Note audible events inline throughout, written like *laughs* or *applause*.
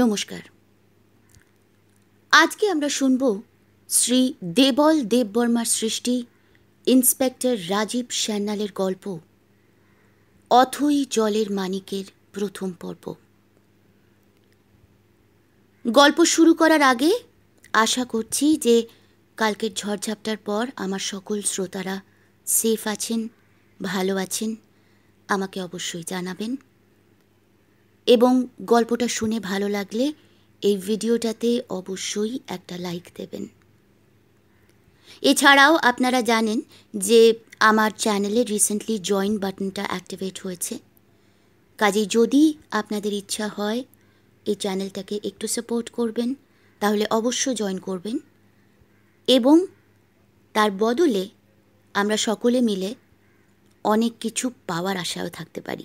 নমস্কার আজকে আমরা শুনব শ্রী দেবল দেববর্মার সৃষ্টি ইন্সপেক্টর রাজীব সান্যালের গল্প অথই জলের মানিকের প্রথম পর্ব গল্প শুরু করার আগে আশা করছি যে কালকের ঝড়ঝাপটার পর আমার সকল শ্রোতারা সেফ আছেন ভালো আছেন আমাকে অবশ্যই জানাবেন এবং গল্পটা শুনে ভালো লাগলে এই ভিডিওটাতে অবশ্যই একটা লাইক দেবেন এছাড়াও আপনারা জানেন যে আমার চ্যানেলে রিসেন্টলি জয়েন বাটনটা অ্যাক্টিভেট হয়েছে কাজে যদি আপনাদের ইচ্ছা হয় এই চ্যানেলটাকে একটু সাপোর্ট করবেন তাহলে অবশ্য জয়েন করবেন এবং তার বদলে আমরা সকলে মিলে অনেক কিছু পাওয়ার আশাও থাকতে পারি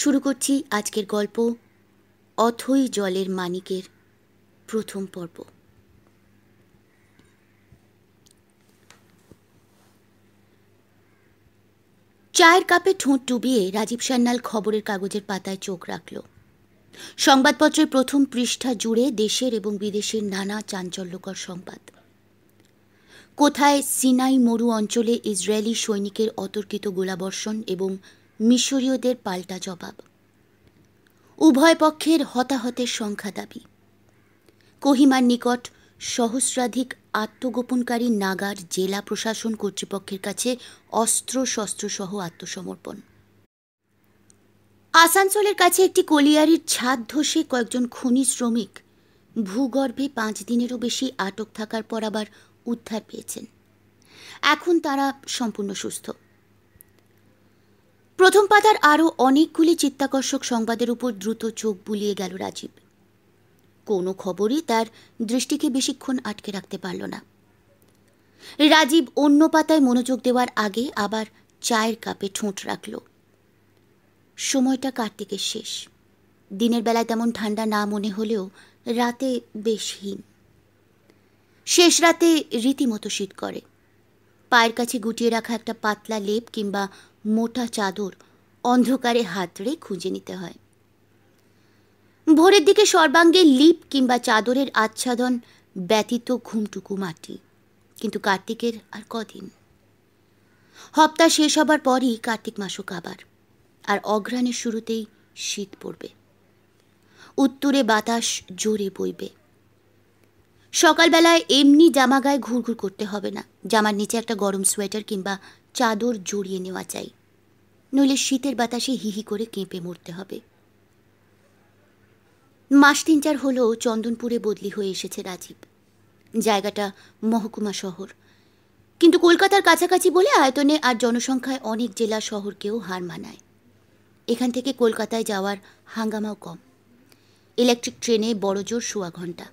শুরু করছি আজকের গল্প অথই জলের মানিকের প্রথম পর্ব চায়ের কাপে ঠোঁট ডুবিয়ে রাজীব সান্যাল খবরের কাগজের পাতায় চোখ রাখল সংবাদপত্রের প্রথম পৃষ্ঠা জুড়ে দেশের এবং বিদেশের নানা চাঞ্চল্যকর সংবাদ কোথায় সিনাই মরু অঞ্চলে ইসরায়েলি সৈনিকের অতর্কিত গোলাবর্ষণ এবং মিশরীয়দের পাল্টা জবাব উভয় পক্ষের হতাহতের সংখ্যা দাবি কোহিমার নিকট সহস্রাধিক আত্মগোপনকারী নাগার জেলা প্রশাসন কর্তৃপক্ষের কাছে অস্ত্র শস্ত্রসহ আত্মসমর্পণ আসানসোলের কাছে একটি কলিয়ারির ছাদ ধসে কয়েকজন খনি শ্রমিক ভূগর্ভে পাঁচ দিনেরও বেশি আটক থাকার পর আবার উদ্ধার পেয়েছেন এখন তারা সম্পূর্ণ সুস্থ প্রথম পাতার আরও অনেকগুলি চিত্তাকর্ষক সংবাদের উপর দ্রুত চোখ বুলিয়ে গেল রাজীব কোনো খবরই তার দৃষ্টিকে বেশিক্ষণ আটকে রাখতে পারল না রাজীব অন্য পাতায় মনোযোগ দেওয়ার আগে আবার চায়ের কাপে ঠোঁট রাখল সময়টা কার্তিকের শেষ দিনের বেলায় তেমন ঠান্ডা না মনে হলেও রাতে বেশ হিম শেষ রাতে রীতিমতো শীত করে পায়ের কাছে গুটিয়ে রাখা একটা পাতলা লেপ কিংবা মোটা চাদর অন্ধকারে হাতড়ে খুঁজে নিতে হয় ভোরের দিকে সর্বাঙ্গে লিপ কিংবা চাদরের আচ্ছাদন ব্যতীত ঘুমটুকু মাটি কিন্তু কার্তিকের আর কদিন হপ্তা শেষ হবার পরই কার্তিক মাসক আবার আর অঘ্রাণের শুরুতেই শীত পড়বে উত্তরে বাতাস জোরে বইবে সকালবেলায় এমনি জামা গায়ে ঘুরঘুর করতে হবে না জামার নিচে একটা গরম সোয়েটার কিংবা চাদর জড়িয়ে নেওয়া চাই নইলে শীতের বাতাসে হিহি করে কেঁপে মরতে হবে মাস তিন চার হলেও চন্দনপুরে বদলি হয়ে এসেছে রাজীব জায়গাটা মহকুমা শহর কিন্তু কলকাতার কাছাকাছি বলে আয়তনে আর জনসংখ্যায় অনেক জেলা শহরকেও হার মানায় এখান থেকে কলকাতায় যাওয়ার হাঙ্গামাও কম ইলেকট্রিক ট্রেনে বড় জোর শোয়া ঘন্টা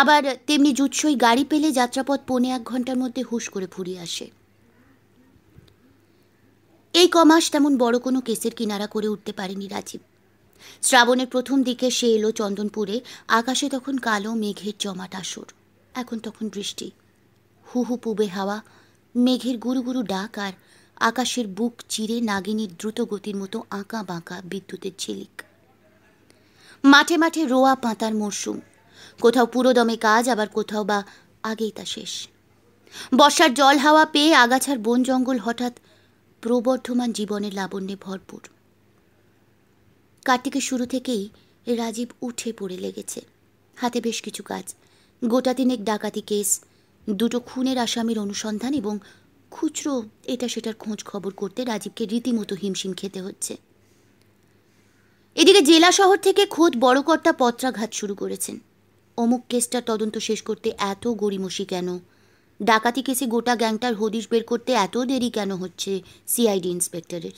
আবার তেমনি জুৎসই গাড়ি পেলে যাত্রাপথ পৌনে এক ঘন্টার মধ্যে হুশ করে ফুরিয়ে আসে এই কমাস তেমন বড় কোনো কেসের কিনারা করে উঠতে পারেনি রাজীব শ্রাবণের প্রথম দিকে সে এলো চন্দনপুরে আকাশে তখন কালো মেঘের জমাট আসর এখন তখন বৃষ্টি হু হু পুবে হাওয়া মেঘের গুরু গুরু ডাক আর আকাশের বুক চিরে নাগিনীর দ্রুত গতির মতো আঁকা বাঁকা বিদ্যুতের ঝিলিক মাঠে মাঠে রোয়া পাতার মরশুম কোথাও পুরোদমে কাজ আবার কোথাও বা আগেই তা শেষ বর্ষার জল হাওয়া পেয়ে আগাছার বন জঙ্গল হঠাৎ প্রবর্ধমান জীবনের লাবণ্যে ভরপুর কার্তিকের শুরু থেকেই রাজীব উঠে পড়ে লেগেছে হাতে বেশ কিছু কাজ গোটা দিনের ডাকাতি কেস দুটো খুনের আসামির অনুসন্ধান এবং খুচরো এটা সেটার খোঁজ খবর করতে রাজীবকে রীতিমতো হিমশিম খেতে হচ্ছে এদিকে জেলা শহর থেকে খোদ বড়কর্তা পত্রাঘাত শুরু করেছেন অমুক কেসটার তদন্ত শেষ করতে এত গড়িমসি কেন ডাকাতি কেসে গোটা গ্যাংটার হদিশ বের করতে এত দেরি কেন হচ্ছে সিআইডি ইন্সপেক্টরের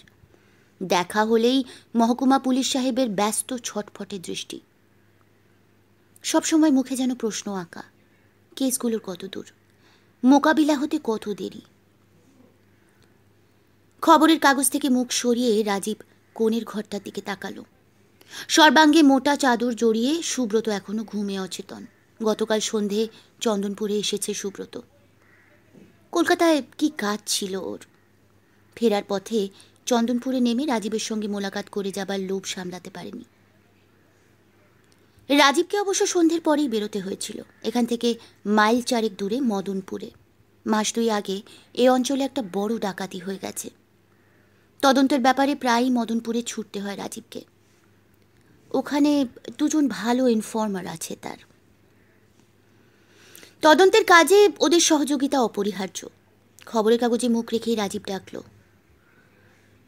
দেখা হলেই মহকুমা পুলিশ সাহেবের ব্যস্ত ছটফটে দৃষ্টি সবসময় মুখে যেন প্রশ্ন আঁকা কেসগুলোর কত দূর মোকাবিলা হতে কত দেরি খবরের কাগজ থেকে মুখ সরিয়ে রাজীব কোণের ঘরটার দিকে তাকালো সর্বাঙ্গে মোটা চাদর জড়িয়ে সুব্রত এখনো ঘুমে অচেতন গতকাল সন্ধে চন্দনপুরে এসেছে সুব্রত কলকাতায় কি কাজ ছিল ওর ফেরার পথে চন্দনপুরে নেমে রাজীবের সঙ্গে মোলাকাত করে যাবার লোভ সামলাতে পারেনি রাজীবকে অবশ্য সন্ধ্যের পরেই বেরোতে হয়েছিল এখান থেকে মাইল চারেক দূরে মদনপুরে মাস দুই আগে এ অঞ্চলে একটা বড় ডাকাতি হয়ে গেছে তদন্তের ব্যাপারে প্রায়ই মদনপুরে ছুটতে হয় রাজীবকে ওখানে দুজন ভালো ইনফর্মার আছে তার তদন্তের কাজে ওদের সহযোগিতা অপরিহার্য খবরের কাগজে মুখ রেখেই রাজীব ডাকল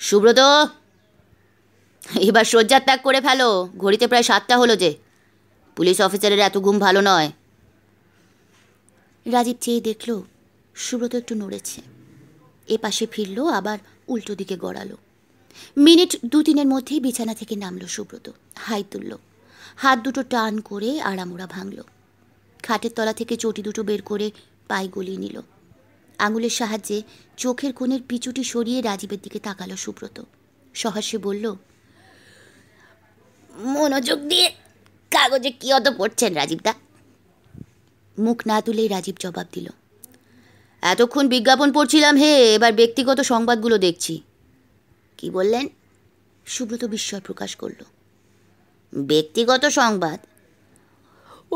সুব্রত এবার শয্যার ত্যাগ করে ফেলো ঘড়িতে প্রায় সাতটা হলো যে পুলিশ অফিসারের এত ঘুম ভালো নয় রাজীব চেয়ে দেখল সুব্রত একটু নড়েছে এ পাশে ফিরল আবার উল্টো দিকে গড়ালো মিনিট দু তিনের মধ্যেই বিছানা থেকে নামলো সুব্রত হাই তুলল হাত দুটো টান করে আড়ামোড়া ভাঙলো খাটের তলা থেকে চটি দুটো বের করে পায়ে গলিয়ে নিল আঙুলের সাহায্যে চোখের কোণের পিচুটি সরিয়ে রাজীবের দিকে তাকালো সুব্রত সহাসে বলল মনোযোগ দিয়ে কাগজে কি অত পড়ছেন রাজীবদা মুখ না তুলেই রাজীব জবাব দিল এতক্ষণ বিজ্ঞাপন পড়ছিলাম হে এবার ব্যক্তিগত সংবাদগুলো দেখছি কি বললেন সুব্রত বিস্ময় প্রকাশ করল ব্যক্তিগত সংবাদ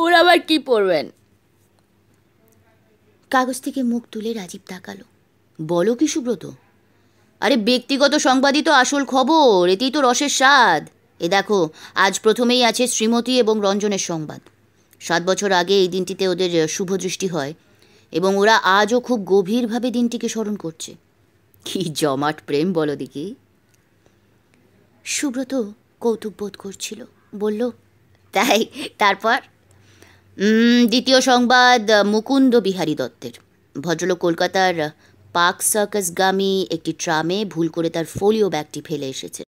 ওরা আবার কি পড়বেন কাগজ থেকে মুখ তুলে রাজীব তাকালো বলো কি সুব্রত আরে ব্যক্তিগত সংবাদই তো আসল খবর এতেই তো রসের স্বাদ এ দেখো আজ প্রথমেই আছে শ্রীমতী এবং রঞ্জনের সংবাদ সাত বছর আগে এই দিনটিতে ওদের শুভ দৃষ্টি হয় এবং ওরা আজও খুব গভীরভাবে দিনটিকে স্মরণ করছে কি জমাট প্রেম বলো দেখি সুব্রত কৌতুক বোধ করছিল বলল তাই তারপর দ্বিতীয় সংবাদ মুকুন্দ বিহারী দত্তের ভদ্রলোক কলকাতার পার্ক সার্কাসগামী একটি ট্রামে ভুল করে তার ফোলিও ব্যাগটি ফেলে এসেছে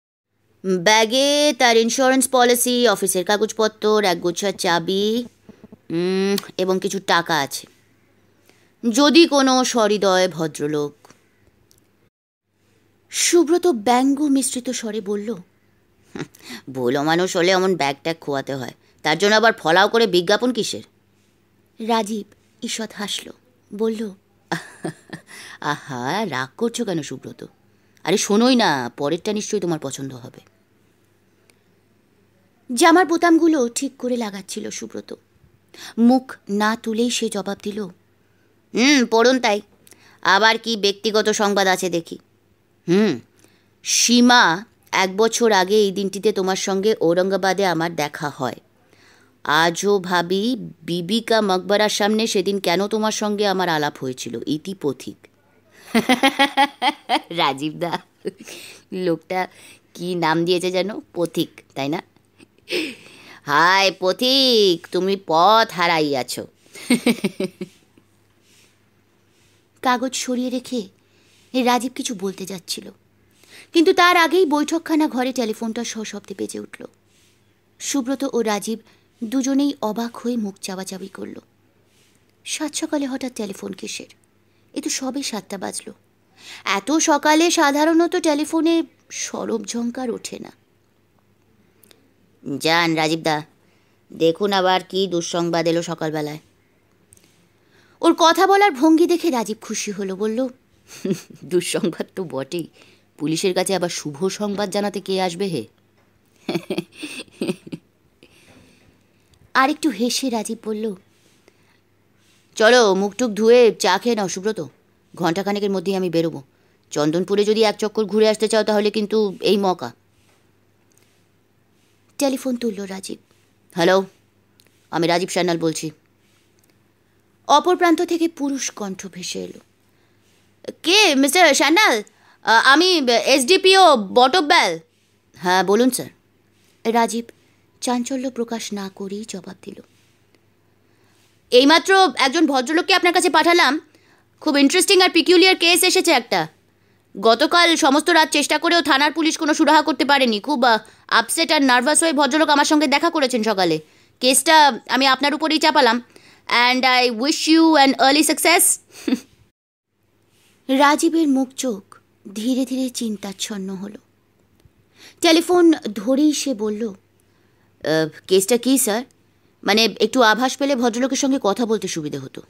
ব্যাগে তার ইন্স্যুরেন্স পলিসি অফিসের কাগজপত্র একগুচ্ছার চাবি এবং কিছু টাকা আছে যদি কোনো সহৃদয় ভদ্রলোক সুব্রত ব্যঙ্গ মিশ্রিত স্বরে বলল ভুলো মানুষ হলে এমন ব্যাগ ট্যাগ খোয়াতে হয় তার জন্য আবার ফলাও করে বিজ্ঞাপন কিসের রাজীব ঈষৎ হাসল বলল *laughs* আহা রাগ করছো কেন সুব্রত আরে শোনোই না পরেরটা নিশ্চয়ই তোমার পছন্দ হবে জামার বোতামগুলো ঠিক করে লাগাচ্ছিল সুব্রত মুখ না তুলেই সে জবাব দিল হুম পড়ুন তাই আবার কি ব্যক্তিগত সংবাদ আছে দেখি হুম সীমা এক বছর আগে এই দিনটিতে তোমার সঙ্গে ঔরঙ্গাবাদে আমার দেখা হয় আজও ভাবি বিবিকা মকবরার সামনে সেদিন কেন তোমার সঙ্গে আমার আলাপ হয়েছিল ইতি পথিক *laughs* রাজীবদা লোকটা কি নাম দিয়েছে যেন পথিক তাই না হায় পথিক তুমি পথ হারাইয়াছ *laughs* কাগজ সরিয়ে রেখে রাজীব কিছু বলতে যাচ্ছিল কিন্তু তার আগেই বৈঠকখানা ঘরে টেলিফোনটা সশব্দে বেজে উঠল সুব্রত ও রাজীব দুজনেই অবাক হয়ে মুখ চাবাচাবি করল সাত সকালে হঠাৎ টেলিফোন কিসের এ তো সবে সাতটা বাজল এত সকালে সাধারণত টেলিফোনে সরব ঝঙ্কার ওঠে না যান রাজীবদা দেখুন আবার কি দুঃসংবাদ এলো সকালবেলায় ওর কথা বলার ভঙ্গি দেখে রাজীব খুশি হলো বলল *laughs* দুঃসংবাদ তো বটেই পুলিশের কাছে আবার শুভ সংবাদ জানাতে কে আসবে হে *laughs* আর একটু হেসে রাজীব বলল চলো মুখটুক ধুয়ে চা খেয়ে নাও সুব্রত ঘণ্টাখানেকের মধ্যেই আমি বেরোবো চন্দনপুরে যদি এক চক্কর ঘুরে আসতে চাও তাহলে কিন্তু এই মকা টেলিফোন তুলল রাজীব হ্যালো আমি রাজীব সান্যাল বলছি অপর প্রান্ত থেকে পুরুষ কণ্ঠ ভেসে এলো কে মিস্টার সান্যাল আমি এসডিপিও বটব্যাল হ্যাঁ বলুন স্যার রাজীব চাঞ্চল্য প্রকাশ না করেই জবাব দিল এইমাত্র একজন ভদ্রলোককে আপনার কাছে পাঠালাম খুব ইন্টারেস্টিং আর পিকিউলিয়ার কেস এসেছে একটা গতকাল সমস্ত রাত চেষ্টা করেও থানার পুলিশ কোনো সুরাহা করতে পারেনি খুব আপসেট আর নার্ভাস হয়ে ভদ্রলোক আমার সঙ্গে দেখা করেছেন সকালে কেসটা আমি আপনার উপরেই চাপালাম and I wish you and early success রাজীবের মুখ চোখ ধীরে ধীরে চিন্তাচ্ছন্ন হলো টেলিফোন ধরেই সে বলল কেসটা কী স্যার মানে একটু আভাস পেলে ভদ্রলোকের সঙ্গে কথা বলতে সুবিধে হতো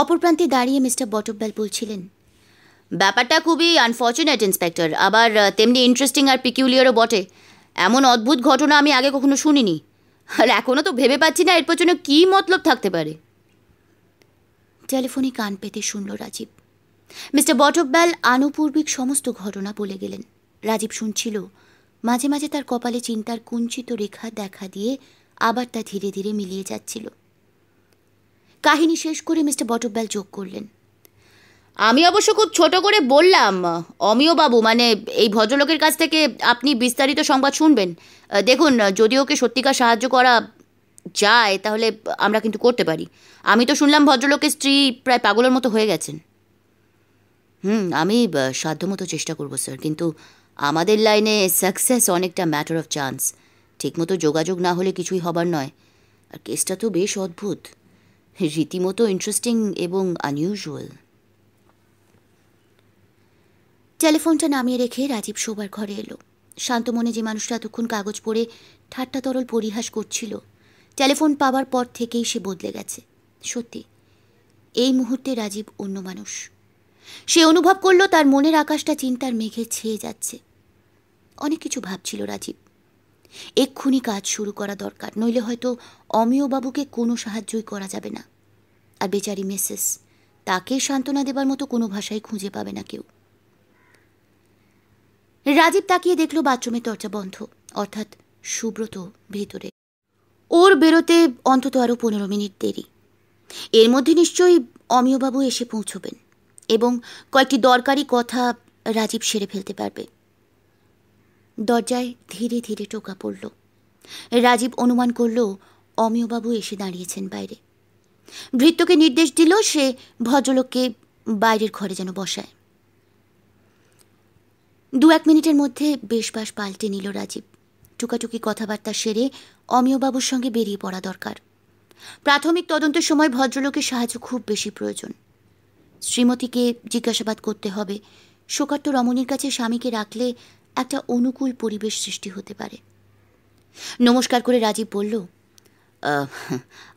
অপর প্রান্তে দাঁড়িয়ে মিস্টার বটব্যাল বলছিলেন ব্যাপারটা খুবই আনফর্চুনেট ইন্সপেক্টর আবার তেমনি ইন্টারেস্টিং আর পিকিউলিয়ারও বটে এমন অদ্ভুত ঘটনা আমি আগে কখনো শুনিনি আর এখনও তো ভেবে পাচ্ছি না এর পেছনে কী মতলব থাকতে পারে টেলিফোনে কান পেতে শুনল রাজীব মিস্টার বটব্যাল আনুপূর্বিক সমস্ত ঘটনা বলে গেলেন রাজীব শুনছিল মাঝে মাঝে তার কপালে চিন্তার কুঞ্চিত রেখা দেখা দিয়ে আবার তা ধীরে ধীরে মিলিয়ে যাচ্ছিল কাহিনী শেষ করে মিস্টার বটব্যাল যোগ করলেন আমি অবশ্য খুব ছোট করে বললাম অমিয় বাবু মানে এই ভদ্রলোকের কাছ থেকে আপনি বিস্তারিত সংবাদ শুনবেন দেখুন যদি ওকে সত্যিকার সাহায্য করা যায় তাহলে আমরা কিন্তু করতে পারি আমি তো শুনলাম ভদ্রলোকের স্ত্রী প্রায় পাগলের মতো হয়ে গেছেন হুম আমি সাধ্যমতো চেষ্টা করব স্যার কিন্তু আমাদের লাইনে সাকসেস অনেকটা ম্যাটার অফ চান্স ঠিকমতো যোগাযোগ না হলে কিছুই হবার নয় আর কেসটা তো বেশ অদ্ভুত রীতিমতো ইন্টারেস্টিং এবং আনইউজুয়াল টেলিফোনটা নামিয়ে রেখে রাজীব শোবার ঘরে এলো শান্ত মনে যে মানুষটা এতক্ষণ কাগজ পড়ে ঠাট্টা তরল পরিহাস করছিল টেলিফোন পাওয়ার পর থেকেই সে বদলে গেছে সত্যি এই মুহূর্তে রাজীব অন্য মানুষ সে অনুভব করলো তার মনের আকাশটা চিন্তার মেঘে ছেয়ে যাচ্ছে অনেক কিছু ভাবছিল রাজীব এক্ষুনি কাজ শুরু করা দরকার নইলে হয়তো অমিয়বাবুকে কোনো সাহায্যই করা যাবে না আর বেচারি মেসেস তাকে সান্ত্বনা দেবার মতো কোনো ভাষাই খুঁজে পাবে না কেউ রাজীব তাকিয়ে দেখল বাথরুমের দরজা বন্ধ অর্থাৎ সুব্রত ভেতরে ওর বেরোতে অন্তত আরও পনেরো মিনিট দেরি এর মধ্যে নিশ্চয়ই অমিয়বাবু এসে পৌঁছবেন এবং কয়েকটি দরকারি কথা রাজীব সেরে ফেলতে পারবে দরজায় ধীরে ধীরে টোকা পড়ল রাজীব অনুমান করল অমিয়বাবু এসে দাঁড়িয়েছেন বাইরে ভৃত্যকে নির্দেশ দিল সে ভদ্রলোককে বাইরের ঘরে যেন বসায় দু এক মিনিটের মধ্যে বেশ বাস পাল্টে নিল রাজীব টুকাটুকি কথাবার্তা সেরে অমিয়বাবুর সঙ্গে বেরিয়ে পড়া দরকার প্রাথমিক তদন্তের সময় ভদ্রলোকের সাহায্য খুব বেশি প্রয়োজন শ্রীমতীকে জিজ্ঞাসাবাদ করতে হবে শোকার্ত রমণীর কাছে স্বামীকে রাখলে একটা অনুকূল পরিবেশ সৃষ্টি হতে পারে নমস্কার করে রাজীব বলল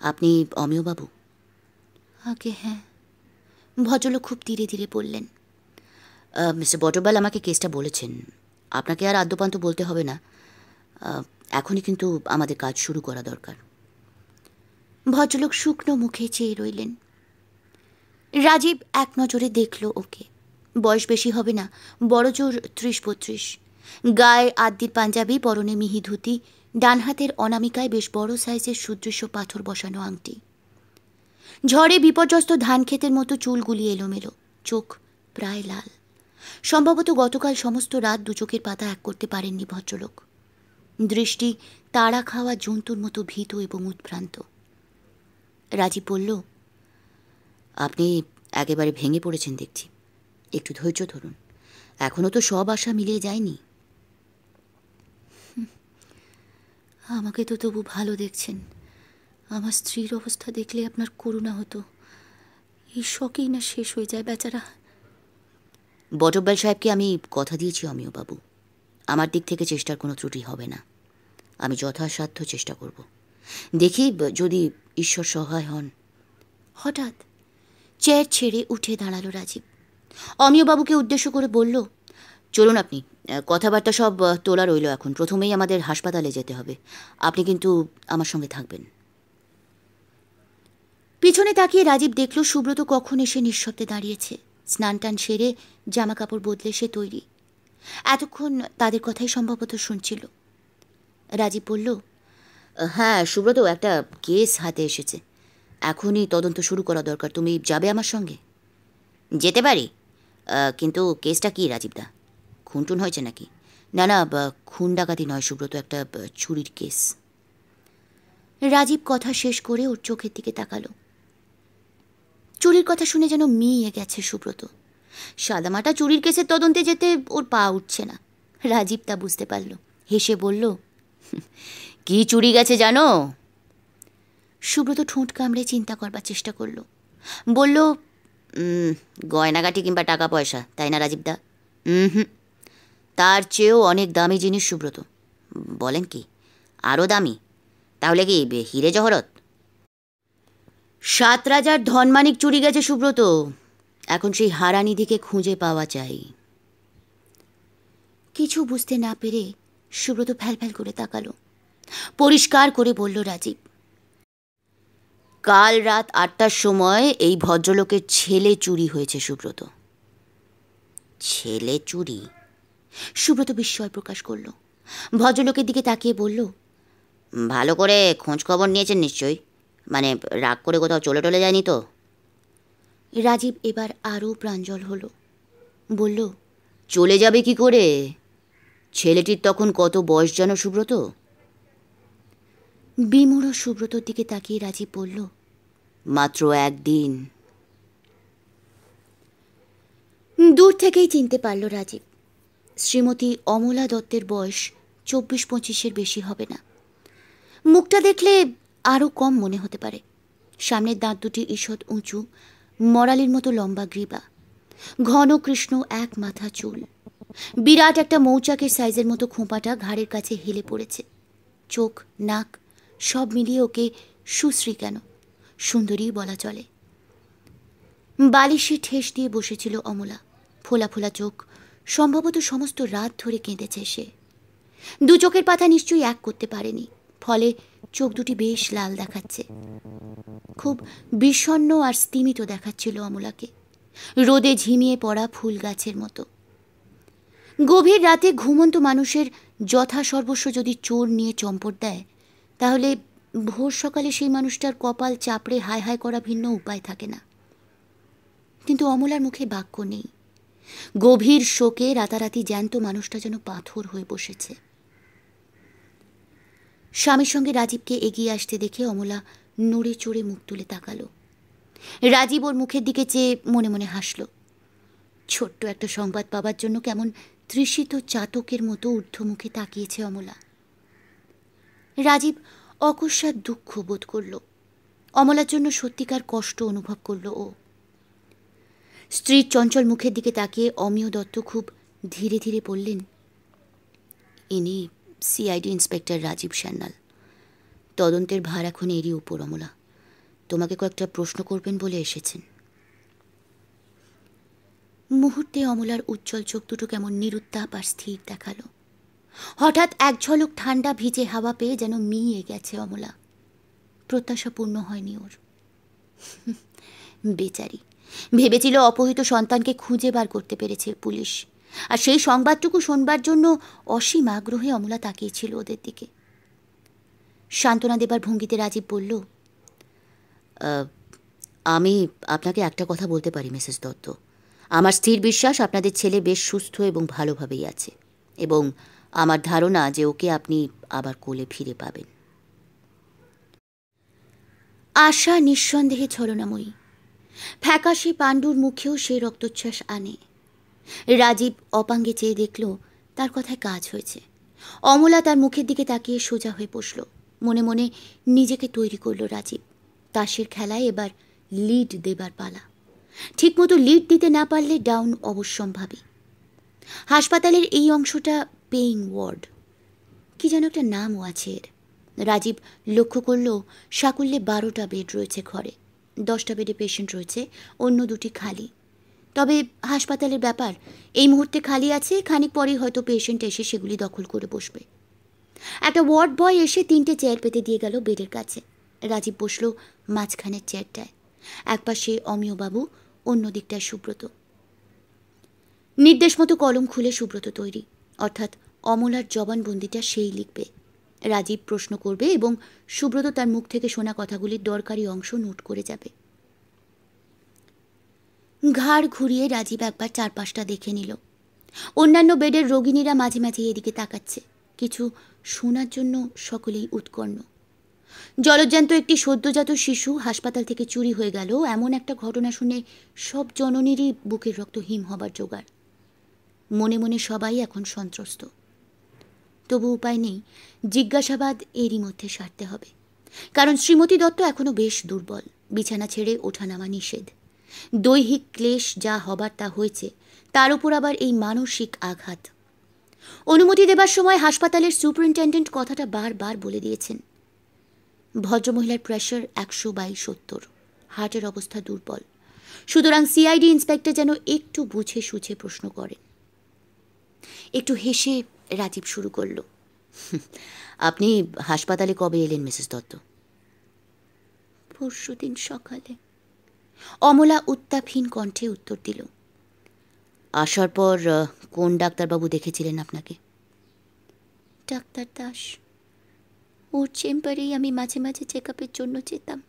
আপনি অমিয়বাবু আগে হ্যাঁ ভদ্রলোক খুব ধীরে ধীরে বললেন মিস্টার বটরবাল আমাকে কেসটা বলেছেন আপনাকে আর আদ্যপান্ত বলতে হবে না এখনই কিন্তু আমাদের কাজ শুরু করা দরকার ভদ্রলোক শুকনো মুখে চেয়ে রইলেন রাজীব এক নজরে দেখল ওকে বয়স বেশি হবে না বড়জোর ত্রিশ বত্রিশ গায়ে আদ্যির পাঞ্জাবি পরনে মিহি ধুতি ডান হাতের অনামিকায় বেশ বড় সাইজের সুদৃশ্য পাথর বসানো আংটি ঝড়ে বিপর্যস্ত ধান ক্ষেতের মতো চুলগুলি এলোমেলো চোখ প্রায় লাল সম্ভবত গতকাল সমস্ত রাত দুচোখের পাতা এক করতে পারেননি ভদ্রলোক দৃষ্টি তাড়া খাওয়া জন্তুর মতো ভীত এবং উদ্ভ্রান্ত রাজি বলল আপনি একেবারে ভেঙে পড়েছেন দেখছি একটু ধৈর্য ধরুন এখনও তো সব আশা মিলিয়ে যায়নি আমাকে তো তবু ভালো দেখছেন আমার স্ত্রীর অবস্থা দেখলে আপনার করুণা হতো এই শখেই না শেষ হয়ে যায় বেচারা বটব্বাল সাহেবকে আমি কথা দিয়েছি অমিয় বাবু আমার দিক থেকে চেষ্টার কোনো ত্রুটি হবে না আমি যথাসাধ্য চেষ্টা করব দেখি যদি ঈশ্বর সহায় হন হঠাৎ চেয়ার ছেড়ে উঠে দাঁড়ালো রাজীব অমিয়বাবুকে উদ্দেশ্য করে বলল চলুন আপনি কথাবার্তা সব তোলা রইল এখন প্রথমেই আমাদের হাসপাতালে যেতে হবে আপনি কিন্তু আমার সঙ্গে থাকবেন পিছনে তাকিয়ে রাজীব দেখল সুব্রত কখন এসে নিঃশব্দে দাঁড়িয়েছে স্নান টান সেরে জামা কাপড় বদলে সে তৈরি এতক্ষণ তাদের কথাই সম্ভবত শুনছিল রাজীব বলল হ্যাঁ সুব্রত একটা কেস হাতে এসেছে এখনই তদন্ত শুরু করা দরকার তুমি যাবে আমার সঙ্গে যেতে পারি কিন্তু কেসটা কি রাজীবদা খুনটুন হয়েছে নাকি না না খুন ডাকাতি নয় সুব্রত একটা চুরির কেস রাজীব কথা শেষ করে ওর চোখের দিকে তাকালো চুরির কথা শুনে যেন মিয়ে গেছে সুব্রত সাদামাটা চুরির কেসের তদন্তে যেতে ওর পা উঠছে না রাজীব তা বুঝতে পারল হেসে বলল কি চুরি গেছে জানো সুব্রত ঠোঁট কামড়ে চিন্তা করবার চেষ্টা করল বলল গয়নাগাটি কিংবা টাকা পয়সা তাই না রাজীবদা হুম হুম তার চেয়েও অনেক দামি জিনিস সুব্রত বলেন কি আরও দামি তাহলে কি হিরে জহরত সাত রাজার ধনমানিক চুরি গেছে সুব্রত এখন সেই হারানিধিকে খুঁজে পাওয়া চাই কিছু বুঝতে না পেরে সুব্রত ফ্যাল ফ্যাল করে তাকালো পরিষ্কার করে বলল রাজীব কাল রাত আটটার সময় এই ভদ্রলোকের ছেলে চুরি হয়েছে সুব্রত ছেলে চুরি সুব্রত বিস্ময় প্রকাশ করল ভদ্রলোকের দিকে তাকিয়ে বলল ভালো করে খোঁজ খবর নিয়েছেন নিশ্চয়ই মানে রাগ করে কোথাও চলে টলে যায়নি তো রাজীব এবার আরও প্রাঞ্জল হলো বলল চলে যাবে কি করে ছেলেটির তখন কত বয়স জানো সুব্রত বিমূঢ় সুব্রতর দিকে তাকিয়ে রাজীব বলল মাত্র একদিন দূর থেকেই চিনতে পারল রাজীব শ্রীমতী অমলা দত্তের বয়স চব্বিশ পঁচিশের বেশি হবে না মুখটা দেখলে আরও কম মনে হতে পারে সামনের দাঁত দুটি ঈষৎ উঁচু মরালির মতো লম্বা গ্রীবা ঘন কৃষ্ণ এক মাথা চুল বিরাট একটা মৌচাকের সাইজের মতো খোঁপাটা ঘাড়ের কাছে হেলে পড়েছে চোখ নাক সব মিলিয়ে ওকে সুশ্রী কেন সুন্দরী বলা চলে বালিশে ঠেস দিয়ে বসেছিল অমলা ফোলা ফোলা চোখ সম্ভবত সমস্ত রাত ধরে কেঁদেছে সে দু চোখের পাতা নিশ্চয়ই এক করতে পারেনি ফলে চোখ দুটি বেশ লাল দেখাচ্ছে খুব বিষণ্ন আর স্তিমিত দেখাচ্ছিল অমলাকে রোদে ঝিমিয়ে পড়া ফুল গাছের মতো গভীর রাতে ঘুমন্ত মানুষের যথাসর্বস্ব যদি চোর নিয়ে চম্পট দেয় তাহলে ভোর সকালে সেই মানুষটার কপাল চাপড়ে হায় হায় করা ভিন্ন উপায় থাকে না কিন্তু অমলার মুখে বাক্য নেই গভীর শোকে রাতারাতি জ্যান্ত মানুষটা যেন পাথর হয়ে বসেছে স্বামীর সঙ্গে রাজীবকে এগিয়ে আসতে দেখে অমলা নড়ে চড়ে মুখ তুলে তাকালো রাজীব ওর মুখের দিকে চেয়ে মনে মনে হাসল ছোট্ট একটা সংবাদ পাবার জন্য কেমন তৃষিত চাতকের মতো ঊর্ধ্বমুখে তাকিয়েছে অমলা রাজীব অকস্মাৎ দুঃখ বোধ করল অমলার জন্য সত্যিকার কষ্ট অনুভব করল ও স্ত্রীর চঞ্চল মুখের দিকে তাকিয়ে অমিয় দত্ত খুব ধীরে ধীরে বললেন ইনি সিআইডি ইন্সপেক্টর রাজীব সান্যাল তদন্তের ভার এখন এরই উপর অমলা তোমাকে কয়েকটা প্রশ্ন করবেন বলে এসেছেন মুহূর্তে অমলার উজ্জ্বল চোখ দুটো কেমন নিরুত্তাপ আর স্থির দেখালো হঠাৎ এক ঝলক ঠান্ডা ভিজে হাওয়া পেয়ে যেন মিয়ে গেছে অমলা প্রত্যাশা পূর্ণ হয়নি ওর *laughs* বেচারি ভেবেছিল অপহৃত সন্তানকে খুঁজে বার করতে পেরেছে পুলিশ আর সেই সংবাদটুকু শোনবার জন্য অসীম আগ্রহে অমলা তাকিয়েছিল ওদের দিকে সান্ত্বনা দেবার ভঙ্গিতে রাজীব বলল আমি আপনাকে একটা কথা বলতে পারি মিসেস দত্ত আমার স্থির বিশ্বাস আপনাদের ছেলে বেশ সুস্থ এবং ভালোভাবেই আছে এবং আমার ধারণা যে ওকে আপনি আবার কোলে ফিরে পাবেন আশা নিঃসন্দেহে ছলনাময়ী ফ্যাকাশে পাণ্ডুর মুখেও সে রক্তোচ্ছ্বাস আনে রাজীব অপাঙ্গে চেয়ে দেখল তার কথায় কাজ হয়েছে অমলা তার মুখের দিকে তাকিয়ে সোজা হয়ে বসল মনে মনে নিজেকে তৈরি করল রাজীব তাসের খেলায় এবার লিড দেবার পালা ঠিকমতো লিড দিতে না পারলে ডাউন অবশ্যম্ভাবী হাসপাতালের এই অংশটা পেইং ওয়ার্ড কি যেন একটা নামও আছে এর রাজীব লক্ষ্য করল সাকুল্যে বারোটা বেড রয়েছে ঘরে দশটা বেডে পেশেন্ট রয়েছে অন্য দুটি খালি তবে হাসপাতালের ব্যাপার এই মুহূর্তে খালি আছে খানিক পরেই হয়তো পেশেন্ট এসে সেগুলি দখল করে বসবে একটা ওয়ার্ড বয় এসে তিনটে চেয়ার পেতে দিয়ে গেল বেডের কাছে রাজীব বসল মাঝখানের চেয়ারটায় একপাশে অমিয়বাবু অন্য দিকটায় সুব্রত নির্দেশ মতো কলম খুলে সুব্রত তৈরি অর্থাৎ অমলার জবানবন্দিটা সেই লিখবে রাজীব প্রশ্ন করবে এবং সুব্রত তার মুখ থেকে শোনা কথাগুলির দরকারি অংশ নোট করে যাবে ঘাড় ঘুরিয়ে রাজীব একবার চারপাশটা দেখে নিল অন্যান্য বেডের রোগিনীরা মাঝে মাঝে এদিকে তাকাচ্ছে কিছু শোনার জন্য সকলেই উৎকর্ণ জলজ্যান্ত একটি সদ্যজাত শিশু হাসপাতাল থেকে চুরি হয়ে গেল এমন একটা ঘটনা শুনে সব জননীরই বুকের রক্ত হিম হবার জোগাড় মনে মনে সবাই এখন সন্ত্রস্ত তবু উপায় নেই জিজ্ঞাসাবাদ এরই মধ্যে সারতে হবে কারণ শ্রীমতী দত্ত এখনও বেশ দুর্বল বিছানা ছেড়ে ওঠানামা নিষেধ দৈহিক ক্লেশ যা হবার তা হয়েছে তার উপর আবার এই মানসিক আঘাত অনুমতি দেবার সময় হাসপাতালের সুপারিনটেন্ডেন্ট কথাটা বারবার বলে দিয়েছেন ভদ্রমহিলার প্রেশার একশো বাই সত্তর হার্টের অবস্থা দুর্বল সুতরাং সিআইডি ইন্সপেক্টর যেন একটু বুঝে সুঝে প্রশ্ন করেন একটু হেসে রাজীব শুরু করল আপনি হাসপাতালে কবে এলেন মিসেস দত্ত পরশু দিন সকালে অমলা উত্তাপহীন কণ্ঠে উত্তর দিল আসার পর কোন ডাক্তারবাবু দেখেছিলেন আপনাকে ডাক্তার দাস ওর চেম্বারেই আমি মাঝে মাঝে চেক আপের জন্য যেতাম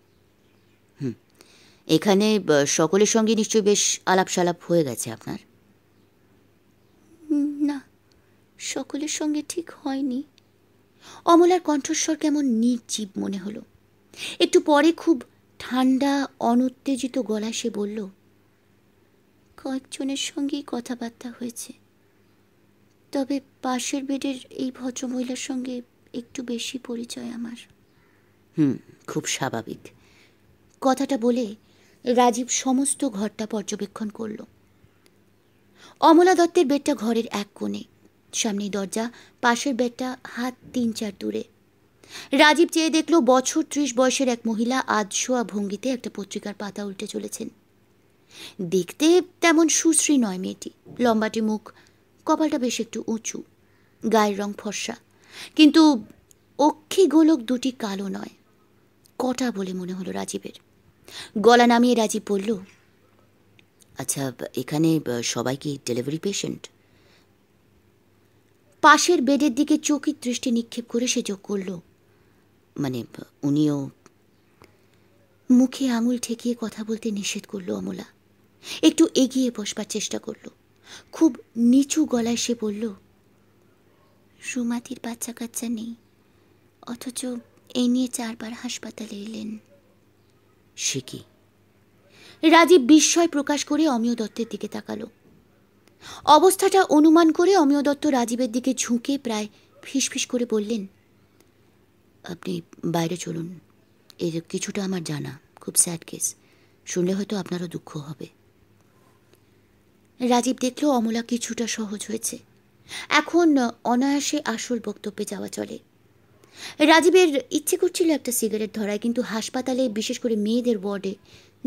হুম এখানে সকলের সঙ্গে নিশ্চয়ই বেশ আলাপসালাপ হয়ে গেছে আপনার সকলের সঙ্গে ঠিক হয়নি অমলার কণ্ঠস্বর কেমন নির্জীব মনে হলো একটু পরে খুব ঠান্ডা অনুত্তেজিত গলায় সে বলল কয়েকজনের সঙ্গেই কথাবার্তা হয়েছে তবে পাশের বেডের এই ভদ্রমহিলার সঙ্গে একটু বেশি পরিচয় আমার হুম খুব স্বাভাবিক কথাটা বলে রাজীব সমস্ত ঘরটা পর্যবেক্ষণ করল অমলা দত্তের বেডটা ঘরের এক কোণে সামনে দরজা পাশের বেডটা হাত তিন চার দূরে রাজীব চেয়ে দেখল বছর ত্রিশ বয়সের এক মহিলা আজশোয়া ভঙ্গিতে একটা পত্রিকার পাতা উল্টে চলেছেন দেখতে তেমন সুশ্রী নয় মেয়েটি লম্বাটি মুখ কপালটা বেশ একটু উঁচু গায়ের রং ফর্সা কিন্তু অক্ষি গোলক দুটি কালো নয় কটা বলে মনে হলো রাজীবের গলা নামিয়ে রাজীব বলল আচ্ছা এখানে সবাই কি ডেলিভারি পেশেন্ট পাশের বেডের দিকে চকিত দৃষ্টি নিক্ষেপ করে সে যোগ করল মানে উনিও মুখে আঙুল ঠেকিয়ে কথা বলতে নিষেধ করলো অমলা একটু এগিয়ে বসবার চেষ্টা করল খুব নিচু গলায় সে বলল সুমাতির বাচ্চা কাচ্চা নেই অথচ এই নিয়ে চারবার হাসপাতালে এলেন সে কি রাজীব বিস্ময় প্রকাশ করে অমিয় দত্তের দিকে তাকালো অবস্থাটা অনুমান করে অমিয় দত্ত রাজীবের দিকে ঝুঁকে প্রায় ফিসফিস করে বললেন আপনি বাইরে চলুন এর কিছুটা আমার জানা খুব স্যাড কেস শুনলে হয়তো আপনারও দুঃখ হবে রাজীব দেখল অমলা কিছুটা সহজ হয়েছে এখন অনায়াসে আসল বক্তব্যে যাওয়া চলে রাজীবের ইচ্ছে করছিল একটা সিগারেট ধরায় কিন্তু হাসপাতালে বিশেষ করে মেয়েদের ওয়ার্ডে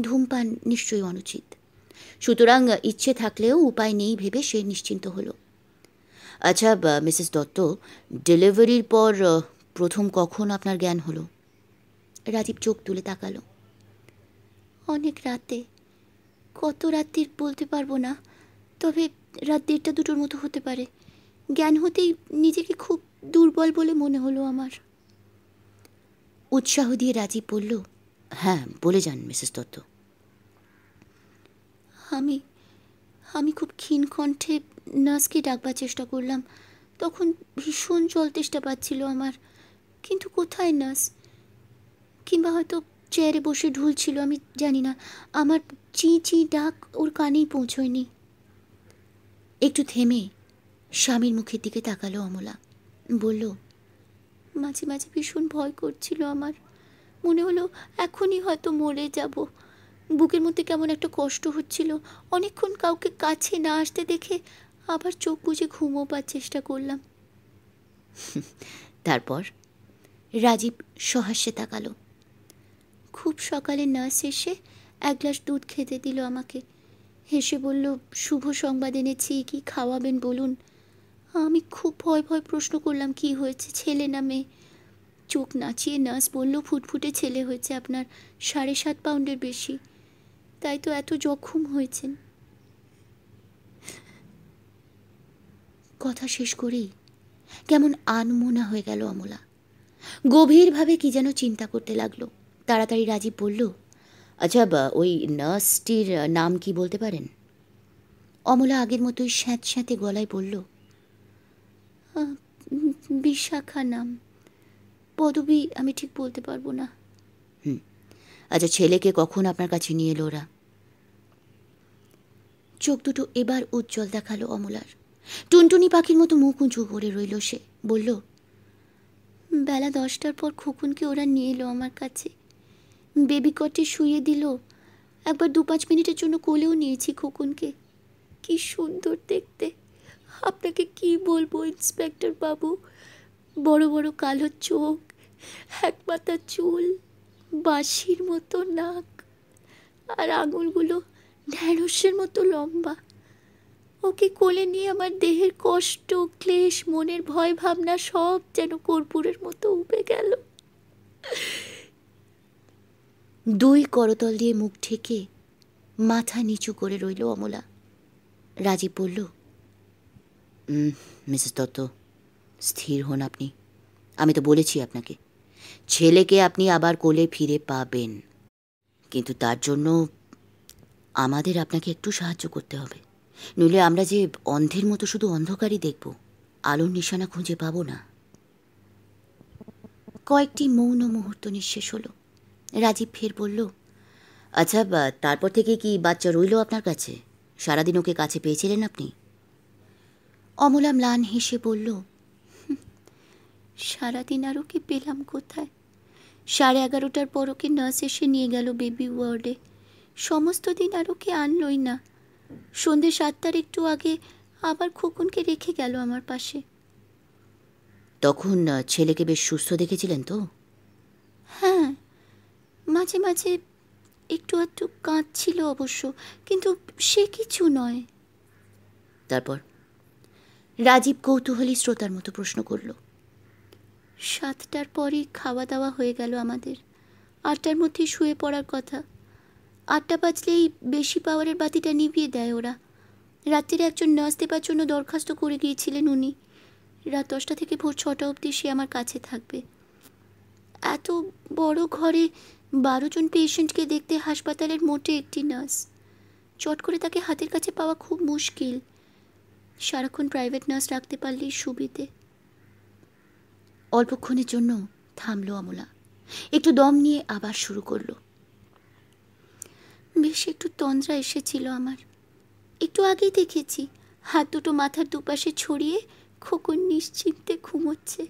ধূমপান নিশ্চয়ই অনুচিত সুতরাং ইচ্ছে থাকলেও উপায় নেই ভেবে সে নিশ্চিন্ত হলো আচ্ছা মিসেস দত্ত ডেলিভারির পর প্রথম কখন আপনার জ্ঞান হলো রাজীব চোখ তুলে তাকালো অনেক রাতে কত রাত্রির বলতে পারবো না তবে রাত দেড়টা দুটোর মতো হতে পারে জ্ঞান হতেই নিজেকে খুব দুর্বল বলে মনে হলো আমার উৎসাহ দিয়ে রাজীব বলল হ্যাঁ বলে যান মিসেস দত্ত আমি আমি খুব ক্ষীণ কণ্ঠে নার্সকে ডাকবার চেষ্টা করলাম তখন ভীষণ জল তেষ্টা পাচ্ছিল আমার কিন্তু কোথায় নার্স কিংবা হয়তো চেয়ারে বসে ঢুলছিল আমি জানি না আমার চি চি ডাক ওর কানেই পৌঁছয়নি একটু থেমে স্বামীর মুখের দিকে তাকালো অমলা বলল মাঝে মাঝে ভীষণ ভয় করছিল আমার মনে হলো এখনই হয়তো মরে যাব বুকের মধ্যে কেমন একটা কষ্ট হচ্ছিল অনেকক্ষণ কাউকে কাছে না আসতে দেখে আবার চোখ বুঝে ঘুমোবার চেষ্টা করলাম তারপর রাজীব সহাস্যে তাকালো খুব সকালে নার্স এসে এক গ্লাস দুধ খেতে দিল আমাকে হেসে বলল শুভ সংবাদ এনেছি কি খাওয়াবেন বলুন আমি খুব ভয় ভয় প্রশ্ন করলাম কি হয়েছে ছেলে না মেয়ে চোখ নাচিয়ে নার্স বলল ফুটফুটে ছেলে হয়েছে আপনার সাড়ে সাত পাউন্ডের বেশি তাই তো এত জখম হয়েছেন কথা শেষ করেই কেমন আনমোনা হয়ে গেল অমলা গভীরভাবে কি যেন চিন্তা করতে লাগলো তাড়াতাড়ি রাজীব বলল আচ্ছা ওই নার্সটির নাম কি বলতে পারেন অমলা আগের মতোই স্যাঁত স্যাঁতে গলায় বলল বিশাখা নাম পদবি আমি ঠিক বলতে পারবো না হুম আচ্ছা ছেলেকে কখন আপনার কাছে নিয়ে এলো ওরা চোখ দুটো এবার উজ্জ্বল দেখালো অমলার টুনটুনি পাখির মতো মুখ উঁচু করে রইল সে বলল বেলা দশটার পর খোকুনকে ওরা নিয়ে এলো আমার কাছে বেবি কটে শুয়ে দিল একবার দু পাঁচ মিনিটের জন্য কোলেও নিয়েছি খোকুনকে কি সুন্দর দেখতে আপনাকে কি বলবো ইন্সপেক্টর বাবু বড় বড় কালো চোখ এক পাতা চুল বাঁশির মতো নাক আর আঙুলগুলো ঢ্যাঁড়সের মতো লম্বা ওকে কোলে নিয়ে আমার দেহের কষ্ট ক্লেশ মনের ভয় ভাবনা সব যেন কর্পূরের মতো উবে গেল দুই করতল দিয়ে মুখ ঠেকে মাথা নিচু করে রইল অমলা রাজীব বলল মিসেস দত্ত স্থির হন আপনি আমি তো বলেছি আপনাকে ছেলেকে আপনি আবার কোলে ফিরে পাবেন কিন্তু তার জন্য আমাদের আপনাকে একটু সাহায্য করতে হবে নইলে আমরা যে অন্ধের মতো শুধু অন্ধকারই দেখব আলোর নিশানা খুঁজে পাবো না কয়েকটি মৌন মুহূর্ত নিঃশেষ হলো রাজীব ফের বলল আচ্ছা তারপর থেকে কি বাচ্চা রইল আপনার কাছে সারাদিন ওকে কাছে পেয়েছিলেন আপনি অমলা ম্লান হেসে বলল সারাদিন আর ওকে পেলাম কোথায় সাড়ে এগারোটার পর ওকে নার্স এসে নিয়ে গেল বেবি ওয়ার্ডে সমস্ত দিন আর ওকে আনলই না সন্ধে সাতটার একটু আগে আবার খোকনকে রেখে গেল আমার পাশে তখন ছেলেকে বেশ সুস্থ দেখেছিলেন তো হ্যাঁ মাঝে মাঝে একটু একটু কাঁদছিল অবশ্য কিন্তু সে কিছু নয় তারপর রাজীব কৌতূহলী শ্রোতার মতো প্রশ্ন করল সাতটার পরই খাওয়া দাওয়া হয়ে গেল আমাদের আটটার মধ্যেই শুয়ে পড়ার কথা আটটা বাজলেই বেশি পাওয়ারের বাতিটা নিভিয়ে দেয় ওরা রাত্রির একজন নার্স দেবার জন্য দরখাস্ত করে গিয়েছিলেন উনি রাত দশটা থেকে ভোর ছটা অবধি সে আমার কাছে থাকবে এত বড় ঘরে বারো জন পেশেন্টকে দেখতে হাসপাতালের মোটে একটি নার্স চট করে তাকে হাতের কাছে পাওয়া খুব মুশকিল সারাক্ষণ প্রাইভেট নার্স রাখতে পারলেই সুবিধে অল্পক্ষণের জন্য থামলো আমলা একটু দম নিয়ে আবার শুরু করলো বেশ একটু তন্দ্রা এসেছিল আমার একটু আগেই দেখেছি হাত দুটো মাথার দুপাশে ছড়িয়ে খোকন নিশ্চিন্তে ঘুমোচ্ছে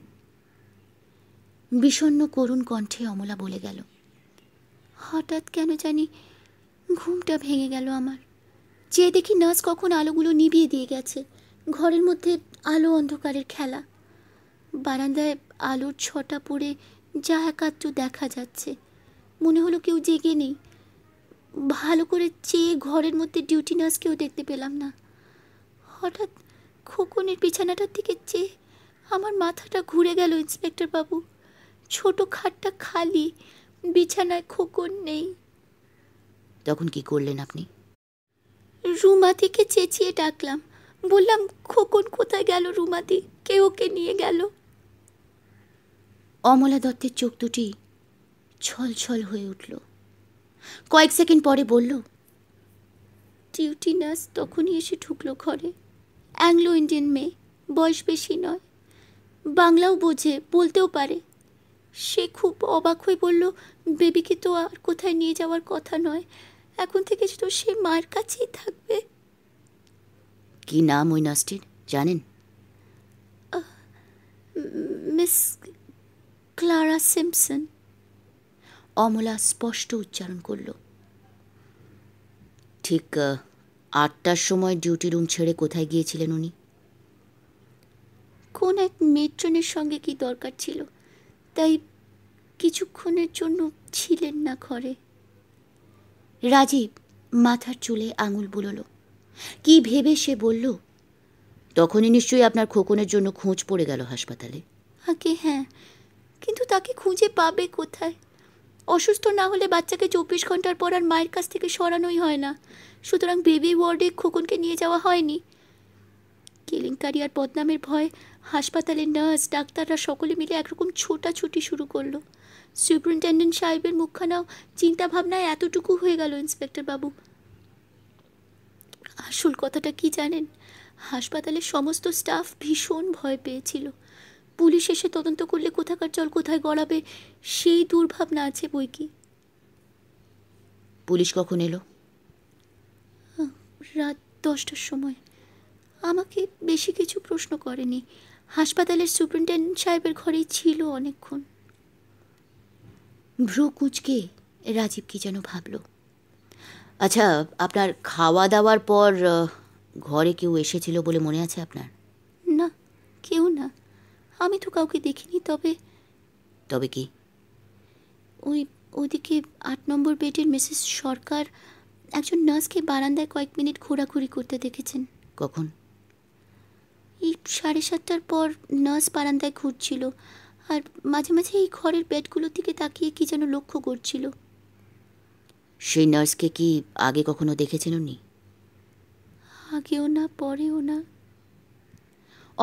বিষণ্ন করুণ কণ্ঠে অমলা বলে গেল হঠাৎ কেন জানি ঘুমটা ভেঙে গেল আমার যে দেখি নার্স কখন আলোগুলো নিভিয়ে দিয়ে গেছে ঘরের মধ্যে আলো অন্ধকারের খেলা বারান্দায় আলোর ছটা পড়ে যা একাত্র দেখা যাচ্ছে মনে হলো কেউ জেগে নেই ভালো করে চেয়ে ঘরের মধ্যে ডিউটি নার্সকেও দেখতে পেলাম না হঠাৎ খোকনের বিছানাটার দিকে চেয়ে আমার মাথাটা ঘুরে গেল ইন্সপেক্টর বাবু ছোট খাটটা খালি বিছানায় খোকন নেই তখন কি করলেন আপনি রুমা থেকে চেঁচিয়ে ডাকলাম বললাম খোকন কোথায় গেল রুমাদি কে ওকে নিয়ে গেল অমলা দত্তের চোখ দুটি ছলছল হয়ে উঠল কয়েক সেকেন্ড পরে বলল টিউটি নার্স তখনই এসে ঢুকলো ঘরে অ্যাংলো ইন্ডিয়ান মেয়ে বয়স বেশি নয় বাংলাও বোঝে বলতেও পারে সে খুব অবাক হয়ে বলল বেবিকে তো আর কোথায় নিয়ে যাওয়ার কথা নয় এখন থেকে তো সে মার কাছেই থাকবে কি নাম ওই নার্সটির জানেন মিস ক্লারা সিমসন অমলা স্পষ্ট উচ্চারণ করল ঠিক আটটার সময় ডিউটি রুম ছেড়ে কোথায় গিয়েছিলেন উনি কোন এক মেট্রনের সঙ্গে কি দরকার ছিল তাই কিছুক্ষণের জন্য ছিলেন না ঘরে রাজীব মাথার চুলে আঙুল বুলল কি ভেবে সে বলল তখনই নিশ্চয়ই আপনার খোকনের জন্য খোঁজ পড়ে গেল হাসপাতালে আগে হ্যাঁ কিন্তু তাকে খুঁজে পাবে কোথায় অসুস্থ না হলে বাচ্চাকে চব্বিশ ঘন্টার পর আর মায়ের কাছ থেকে সরানোই হয় না সুতরাং বেবি ওয়ার্ডে খোকনকে নিয়ে যাওয়া হয়নি কেলেঙ্কারি আর বদনামের ভয় হাসপাতালের নার্স ডাক্তাররা সকলে মিলে একরকম ছোটাছুটি শুরু করলো সুপারিনটেন্ডেন্ট সাহেবের মুখখানাও চিন্তাভাবনায় এতটুকু হয়ে গেল ইন্সপেক্টর বাবু আসল কথাটা কি জানেন হাসপাতালের সমস্ত স্টাফ ভীষণ ভয় পেয়েছিল পুলিশ এসে তদন্ত করলে কোথাকার জল কোথায় গড়াবে সেই দুর্ভাবনা আছে বই কি পুলিশ কখন এলো রাত দশটার সময় আমাকে বেশি কিছু প্রশ্ন করেনি হাসপাতালের সুপারিনটেন্ডেন্ট সাহেবের ঘরেই ছিল অনেকক্ষণ ভ্রু কুচকে রাজীব কি যেন ভাবল আচ্ছা আপনার খাওয়া দাওয়ার পর ঘরে কেউ এসেছিল বলে মনে আছে আপনার না কেউ না আমি তো কাউকে দেখিনি তবে তবে কি ওই ওদিকে আট নম্বর বেডের মিসেস সরকার একজন নার্সকে বারান্দায় কয়েক মিনিট ঘোরাঘুরি করতে দেখেছেন কখন এই সাড়ে সাতটার পর নার্স বারান্দায় ঘুরছিল আর মাঝে মাঝে এই ঘরের বেডগুলোর দিকে তাকিয়ে কি যেন লক্ষ্য করছিল সেই নার্সকে কি আগে কখনো দেখেছেন উনি আগেও না পরেও না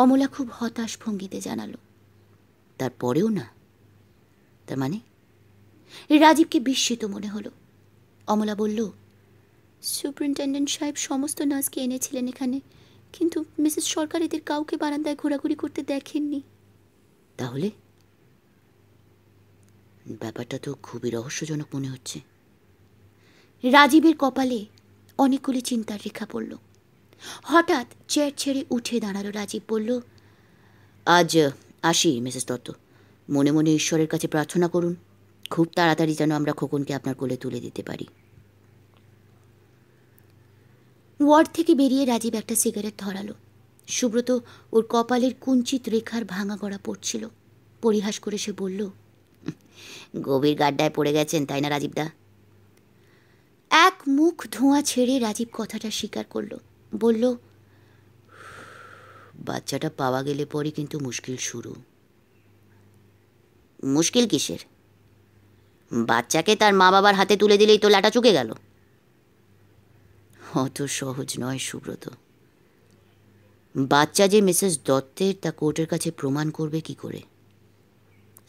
অমলা খুব হতাশ ভঙ্গিতে জানাল তারপরেও না তার মানে রাজীবকে বিস্মিত মনে হলো অমলা বলল সুপারিনটেন্ডেন্ট সাহেব সমস্ত নার্সকে এনেছিলেন এখানে কিন্তু মিসেস সরকার এদের কাউকে বারান্দায় ঘোরাঘুরি করতে দেখেননি তাহলে ব্যাপারটা তো খুবই রহস্যজনক মনে হচ্ছে রাজীবের কপালে অনেকগুলি চিন্তার রেখা পড়ল হঠাৎ চেয়ার ছেড়ে উঠে দাঁড়ালো রাজীব বলল আজ আসি মিসেস দত্ত মনে মনে ঈশ্বরের কাছে প্রার্থনা করুন খুব তাড়াতাড়ি যেন আমরা খোকনকে আপনার কোলে তুলে দিতে পারি ওয়ার্ড থেকে বেরিয়ে রাজীব একটা সিগারেট ধরালো সুব্রত ওর কপালের কুঞ্চিত রেখার ভাঙা গড়া পড়ছিল পরিহাস করে সে বলল গভীর গাড্ডায় পড়ে গেছেন তাই না রাজীবদা এক মুখ ধোঁয়া ছেড়ে রাজীব কথাটা স্বীকার করলো বলল বাচ্চাটা পাওয়া গেলে পরে কিন্তু মুশকিল শুরু মুশকিল কিসের বাচ্চাকে তার মা বাবার হাতে তুলে দিলেই তো লাটা চুকে গেল অত সহজ নয় সুব্রত বাচ্চা যে মিসেস দত্তের তা কোর্টের কাছে প্রমাণ করবে কি করে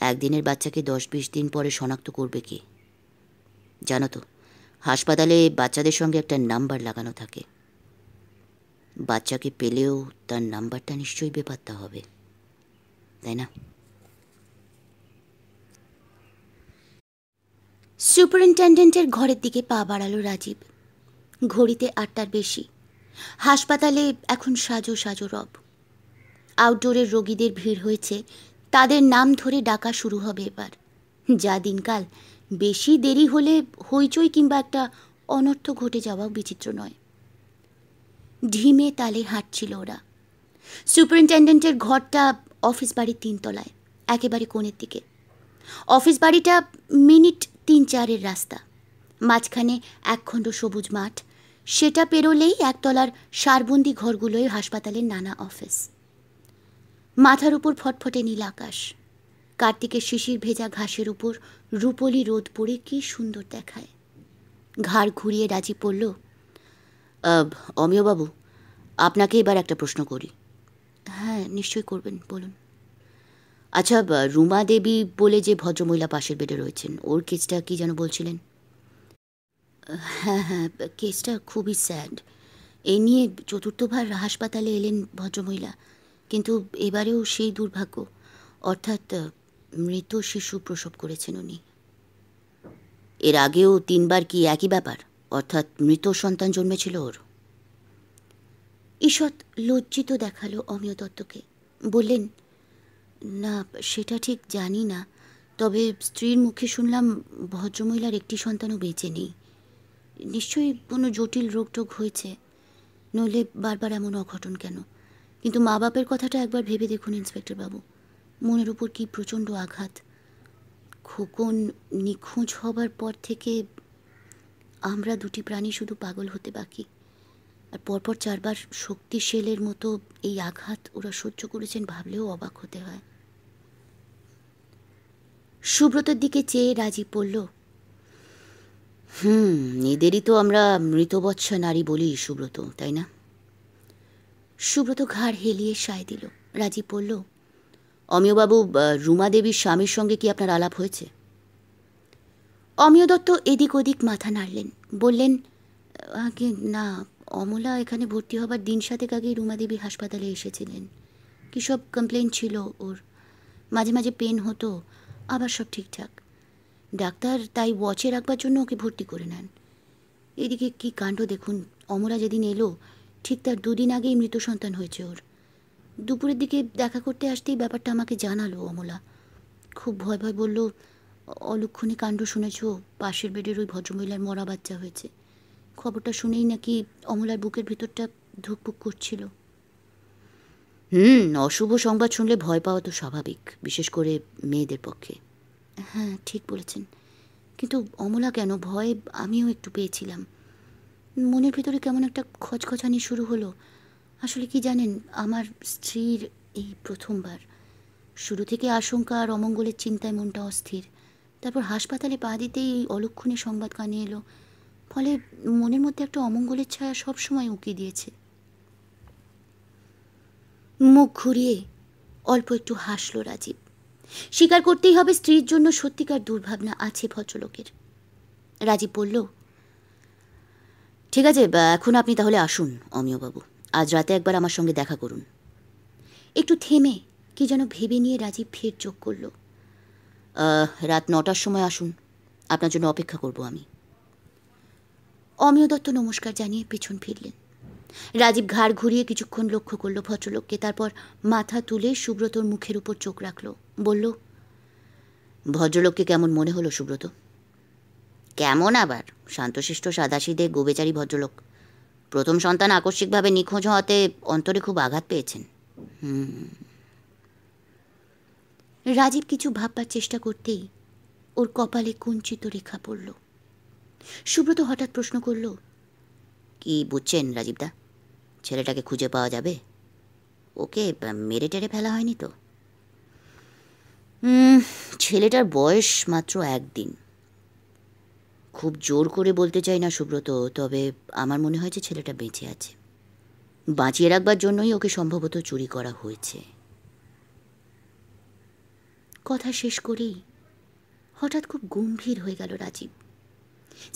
একদিনের বাচ্চাকে দশ বিশ দিন পরে শনাক্ত করবে কি জানো তো হাসপাতালে বাচ্চাদের সঙ্গে একটা নাম্বার লাগানো থাকে বাচ্চাকে পেলেও তার নাম্বারটা নিশ্চয়ই বেপাত্তা হবে তাই না সুপারিনটেন্ডেন্টের ঘরের দিকে পা বাড়ালো রাজীব ঘড়িতে আটটার বেশি হাসপাতালে এখন সাজো সাজো রব আউটডোরের রোগীদের ভিড় হয়েছে তাদের নাম ধরে ডাকা শুরু হবে এবার যা দিনকাল বেশি দেরি হলে হইচই কিংবা একটা অনর্থ ঘটে যাওয়াও বিচিত্র নয় ঢিমে তালে হাঁটছিল ওরা সুপারিনটেন্ডেন্টের ঘরটা অফিস বাড়ির তিনতলায় একেবারে কোণের দিকে অফিস বাড়িটা মিনিট তিন চারের রাস্তা মাঝখানে একখণ্ড সবুজ মাঠ সেটা পেরোলেই একতলার সারবন্দি ঘরগুলোই হাসপাতালের নানা অফিস মাথার উপর ফটফটে নীল আকাশ কার্তিকের শিশির ভেজা ঘাসের উপর রূপলি রোদ পড়ে কি সুন্দর দেখায় ঘাড় ঘুরিয়ে রাজি পড়ল অমিয়বাবু আপনাকে এবার একটা প্রশ্ন করি হ্যাঁ নিশ্চয়ই করবেন বলুন আচ্ছা রুমা দেবী বলে যে ভদ্রমহিলা পাশের বেডে রয়েছেন ওর কেসটা কি যেন বলছিলেন হ্যাঁ হ্যাঁ কেসটা খুবই স্যাড এ নিয়ে চতুর্থবার হাসপাতালে এলেন ভদ্রমহিলা কিন্তু এবারেও সেই দুর্ভাগ্য অর্থাৎ মৃত শিশু প্রসব করেছেন উনি এর আগেও তিনবার কি একই ব্যাপার অর্থাৎ মৃত সন্তান জন্মেছিল ওর ঈষৎ লজ্জিত দেখালো অমিয় দত্তকে বললেন না সেটা ঠিক জানি না তবে স্ত্রীর মুখে শুনলাম ভদ্রমহিলার একটি সন্তানও বেঁচে নেই নিশ্চয়ই কোনো জটিল রোগ টোগ হয়েছে নইলে বারবার এমন অঘটন কেন কিন্তু মা বাপের কথাটা একবার ভেবে দেখুন ইন্সপেক্টর বাবু মনের উপর কি প্রচণ্ড আঘাত খোকন নিখোঁজ হবার পর থেকে আমরা দুটি প্রাণী শুধু পাগল হতে বাকি আর পরপর চারবার শক্তি শেলের মতো এই আঘাত ওরা সহ্য করেছেন ভাবলেও অবাক হতে হয় সুব্রতের দিকে চেয়ে রাজি পড়ল হুম এদেরই তো আমরা মৃতবৎসা নারী বলি সুব্রত তাই না সুব্রত ঘাড় হেলিয়ে সায় দিল রাজি পড়ল অমিয়বাবু রুমা দেবীর স্বামীর সঙ্গে কি আপনার আলাপ হয়েছে অমিয় দত্ত এদিক ওদিক মাথা নাড়লেন বললেন আগে না অমলা এখানে ভর্তি হবার দিন সাতেক আগে রুমাদেবী হাসপাতালে এসেছিলেন কী সব কমপ্লেন ছিল ওর মাঝে মাঝে পেন হতো আবার সব ঠিকঠাক ডাক্তার তাই ওয়াচে রাখবার জন্য ওকে ভর্তি করে নেন এদিকে কি কাণ্ড দেখুন অমরা যেদিন এলো ঠিক তার দুদিন আগেই মৃত সন্তান হয়েছে ওর দুপুরের দিকে দেখা করতে আসতেই ব্যাপারটা আমাকে জানালো অমলা খুব ভয় ভয় বলল অলক্ষণী কাণ্ড শুনেছ পাশের বেডের ওই ভদ্রমহিলার মরা বাচ্চা হয়েছে খবরটা শুনেই নাকি অমলার বুকের ভিতরটা ধুকপুক করছিল হুম অশুভ সংবাদ শুনলে ভয় পাওয়া তো স্বাভাবিক বিশেষ করে মেয়েদের পক্ষে হ্যাঁ ঠিক বলেছেন কিন্তু অমলা কেন ভয় আমিও একটু পেয়েছিলাম মনের ভিতরে কেমন একটা খচখচানি শুরু হলো আসলে কি জানেন আমার স্ত্রীর এই প্রথমবার শুরু থেকে আশঙ্কা আর অমঙ্গলের চিন্তায় মনটা অস্থির তারপর হাসপাতালে পা দিতেই এই অলক্ষণে সংবাদ কানে এলো ফলে মনের মধ্যে একটা অমঙ্গলের ছায়া সবসময় উঁকি দিয়েছে মুখ ঘুরিয়ে অল্প একটু হাসল রাজীব স্বীকার করতেই হবে স্ত্রীর জন্য সত্যিকার দুর্ভাবনা আছে ভদ্রলোকের রাজীব বলল ঠিক আছে এখন আপনি তাহলে আসুন অমিয়বাবু আজ রাতে একবার আমার সঙ্গে দেখা করুন একটু থেমে কি যেন ভেবে নিয়ে রাজীব ফের চোখ করলো রাত নটার সময় আসুন আপনার জন্য অপেক্ষা করব আমি অমিয় দত্ত নমস্কার জানিয়ে পিছন ফিরলেন রাজীব ঘাড় ঘুরিয়ে কিছুক্ষণ লক্ষ্য করল ভদ্রলোককে তারপর মাথা তুলে সুব্রতর মুখের উপর চোখ রাখল বলল ভদ্রলোককে কেমন মনে হলো সুব্রত কেমন আবার শান্তশিষ্ট সাদাশিদে গোবেচারী ভদ্রলোক প্রথম সন্তান আকস্মিকভাবে নিখোঁজ হওয়াতে অন্তরে খুব আঘাত পেয়েছেন হুম রাজীব কিছু ভাববার চেষ্টা করতেই ওর কপালে কুঞ্চিত রেখা পড়ল সুব্রত হঠাৎ প্রশ্ন করল কি বুঝছেন রাজীবদা ছেলেটাকে খুঁজে পাওয়া যাবে ওকে মেরে টেরে ফেলা হয়নি তো ছেলেটার বয়স মাত্র একদিন খুব জোর করে বলতে চাই না সুব্রত তবে আমার মনে হয় যে ছেলেটা বেঁচে আছে বাঁচিয়ে রাখবার জন্যই ওকে সম্ভবত চুরি করা হয়েছে কথা শেষ করেই হঠাৎ খুব গম্ভীর হয়ে গেল রাজীব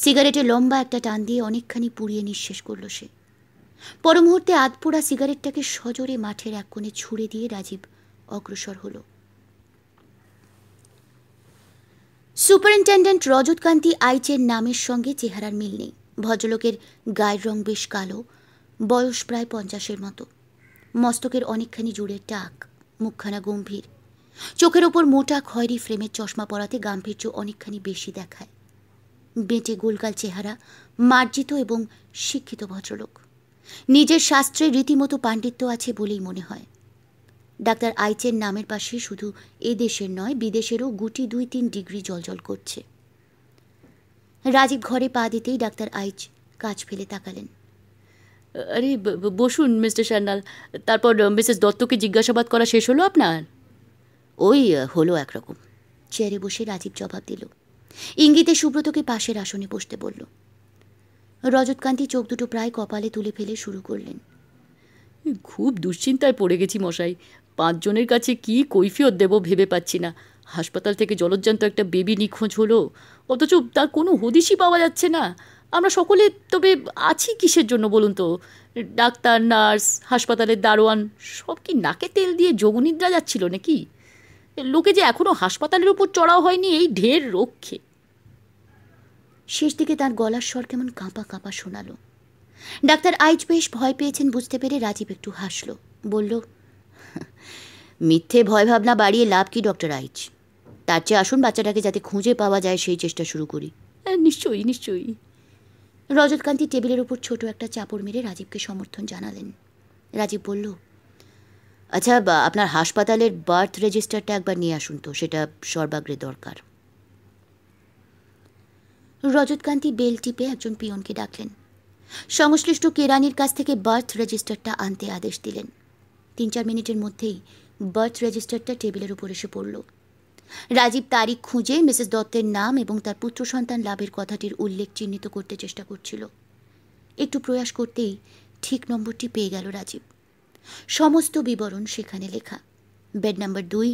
সিগারেটে লম্বা একটা টান দিয়ে অনেকখানি পুড়িয়ে নিঃশেষ করল সে পর মুহূর্তে আধপোড়া সিগারেটটাকে সজোরে মাঠের এক কোণে ছুড়ে দিয়ে রাজীব অগ্রসর হল সুপারিনটেন্ডেন্ট রজতকান্তি আইচের নামের সঙ্গে চেহারার মিল নেই ভদ্রলোকের গায়ের রং বেশ কালো বয়স প্রায় পঞ্চাশের মতো মস্তকের অনেকখানি জুড়ে টাক মুখখানা গম্ভীর চোখের ওপর মোটা খয়েরি ফ্রেমের চশমা পরাতে গাম্ভীর্য অনেকখানি বেশি দেখায় বেঁটে গোলকাল চেহারা মার্জিত এবং শিক্ষিত ভদ্রলোক নিজের শাস্ত্রে রীতিমতো পাণ্ডিত্য আছে বলেই মনে হয় ডাক্তার আইচের নামের পাশে শুধু এদেশের নয় বিদেশেরও গুটি দুই তিন ডিগ্রি জলজল করছে রাজীব ঘরে পা দিতেই ডাক্তার আইচ কাজ ফেলে তাকালেন আরে বসুন মিস্টার সান্যাল তারপর মিসেস দত্তকে জিজ্ঞাসাবাদ করা শেষ হলো আপনার ওই হলো একরকম চেয়ারে বসে রাজীব জবাব দিল ইঙ্গিতে সুব্রতকে পাশের আসনে বসতে বলল রজতকান্তি চোখ দুটো প্রায় কপালে তুলে ফেলে শুরু করলেন খুব দুশ্চিন্তায় পড়ে গেছি মশাই পাঁচজনের কাছে কি কৈফিয়ত দেব ভেবে পাচ্ছি না হাসপাতাল থেকে জলজ্জান্ত একটা বেবি নিখোঁজ হলো অথচ তার কোনো হদিসই পাওয়া যাচ্ছে না আমরা সকলে তবে আছি কিসের জন্য বলুন তো ডাক্তার নার্স হাসপাতালের দারোয়ান সব কি নাকে তেল দিয়ে যোগনিদ্রা যাচ্ছিল নাকি লোকে যে এখনও হাসপাতালের উপর চড়াও হয়নি এই ঢের রক্ষে শেষ দিকে তার গলার স্বর কেমন কাঁপা কাঁপা শোনালো ডাক্তার আইজ বেশ ভয় পেয়েছেন বুঝতে পেরে রাজীব একটু হাসল বলল মিথ্যে ভয় ভাবনা বাড়িয়ে লাভ কি ডক্টর আইচ তার চেয়ে আসুন বাচ্চাটাকে যাতে খুঁজে পাওয়া যায় সেই চেষ্টা শুরু করি হ্যাঁ, নিশ্চয়ই নিশ্চয়ই রজতকান্তি টেবিলের উপর ছোট একটা চাপড় মেরে রাজীবকে সমর্থন জানালেন রাজীব বলল আচ্ছা আপনার হাসপাতালের বার্থ রেজিস্টারটা একবার নিয়ে আসুন তো সেটা সর্বাগ্রে দরকার রজতকান্তি বেল টিপে একজন পিয়নকে ডাকলেন সংশ্লিষ্ট কেরানির কাছ থেকে বার্থ রেজিস্টারটা আনতে আদেশ দিলেন তিন চার মিনিটের মধ্যেই বার্থ রেজিস্টারটা টেবিলের উপর এসে পড়ল রাজীব তারিখ খুঁজে মিসেস দত্তের নাম এবং তার পুত্র সন্তান লাভের কথাটির উল্লেখ চিহ্নিত করতে চেষ্টা করছিল একটু প্রয়াস করতেই ঠিক নম্বরটি পেয়ে গেল রাজীব সমস্ত বিবরণ সেখানে লেখা বেড নাম্বার দুই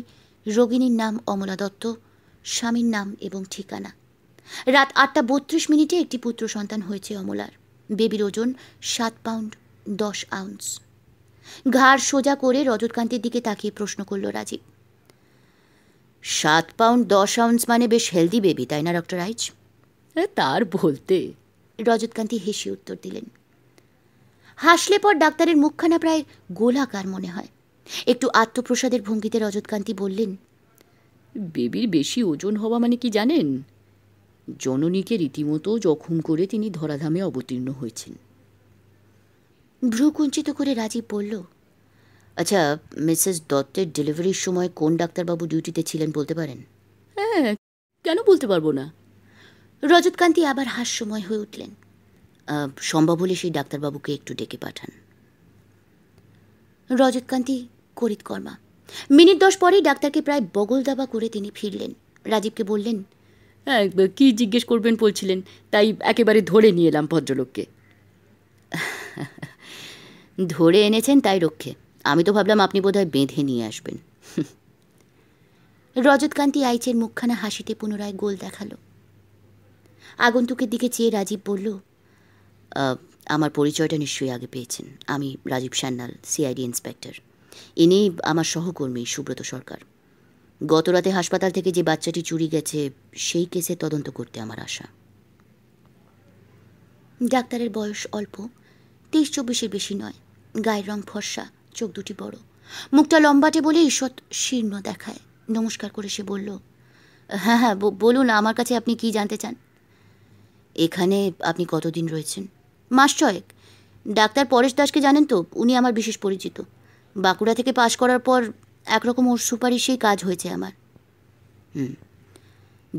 রোগিনীর নাম অমলা দত্ত স্বামীর নাম এবং ঠিকানা রাত আটটা বত্রিশ মিনিটে একটি পুত্র সন্তান হয়েছে অমলার বেবির ওজন সাত পাউন্ড দশ আউন্স ঘাড় সোজা করে রজতকান্তির দিকে তাকিয়ে প্রশ্ন করল রাজীব সাত পাউন্ড দশ আউন্স মানে বেশ হেলদি বেবি তাই না ডক্টর আইচ তার বলতে রজতকান্তি হেসে উত্তর দিলেন হাসলে পর ডাক্তারের মুখখানা প্রায় গোলাকার মনে হয় একটু আত্মপ্রসাদের ভঙ্গিতে রজতকান্তি বললেন বেবির বেশি ওজন হওয়া মানে কি জানেন জননীকে রীতিমতো জখম করে তিনি ধরাধামে অবতীর্ণ হয়েছেন ভ্রুকুঞ্চিত করে রাজীব বলল আচ্ছা মিসেস দত্তের ডেলিভারির সময় কোন ডাক্তারবাবু ডিউটিতে ছিলেন বলতে পারেন হ্যাঁ কেন বলতে পারবো না রজতকান্তি আবার হাস্যময় হয়ে উঠলেন সম্ভব হলে সেই ডাক্তারবাবুকে একটু ডেকে পাঠান রজতকান্তি করিতকর্মা মিনিট দশ পরেই ডাক্তারকে প্রায় বগল দাবা করে তিনি ফিরলেন রাজীবকে বললেন কি জিজ্ঞেস করবেন বলছিলেন তাই একেবারে ধরে নিয়ে এলাম ভদ্রলোককে *laughs* ধরে এনেছেন তাই রক্ষে আমি তো ভাবলাম আপনি বোধহয় বেঁধে নিয়ে আসবেন *laughs* রজতকান্তি আইচের মুখখানা হাসিতে পুনরায় গোল দেখালো আগন্তুকের দিকে চেয়ে রাজীব বলল আমার পরিচয়টা নিশ্চয়ই আগে পেয়েছেন আমি রাজীব সান্যাল সিআইডি ইন্সপেক্টর ইনি আমার সহকর্মী সুব্রত সরকার গতরাতে হাসপাতাল থেকে যে বাচ্চাটি চুরি গেছে সেই কেসে তদন্ত করতে আমার আশা ডাক্তারের বয়স অল্প তেইশ চব্বিশের বেশি নয় গায়ের রং ফর্সা চোখ দুটি বড় মুখটা লম্বাটে বলে ঈষৎ শীর্ণ দেখায় নমস্কার করে সে বলল হ্যাঁ হ্যাঁ বলুন আমার কাছে আপনি কি জানতে চান এখানে আপনি কতদিন রয়েছেন মাস ছয়েক ডাক্তার পরেশ দাসকে জানেন তো উনি আমার বিশেষ পরিচিত বাঁকুড়া থেকে পাশ করার পর একরকম ওর সুপারিশেই কাজ হয়েছে আমার হুম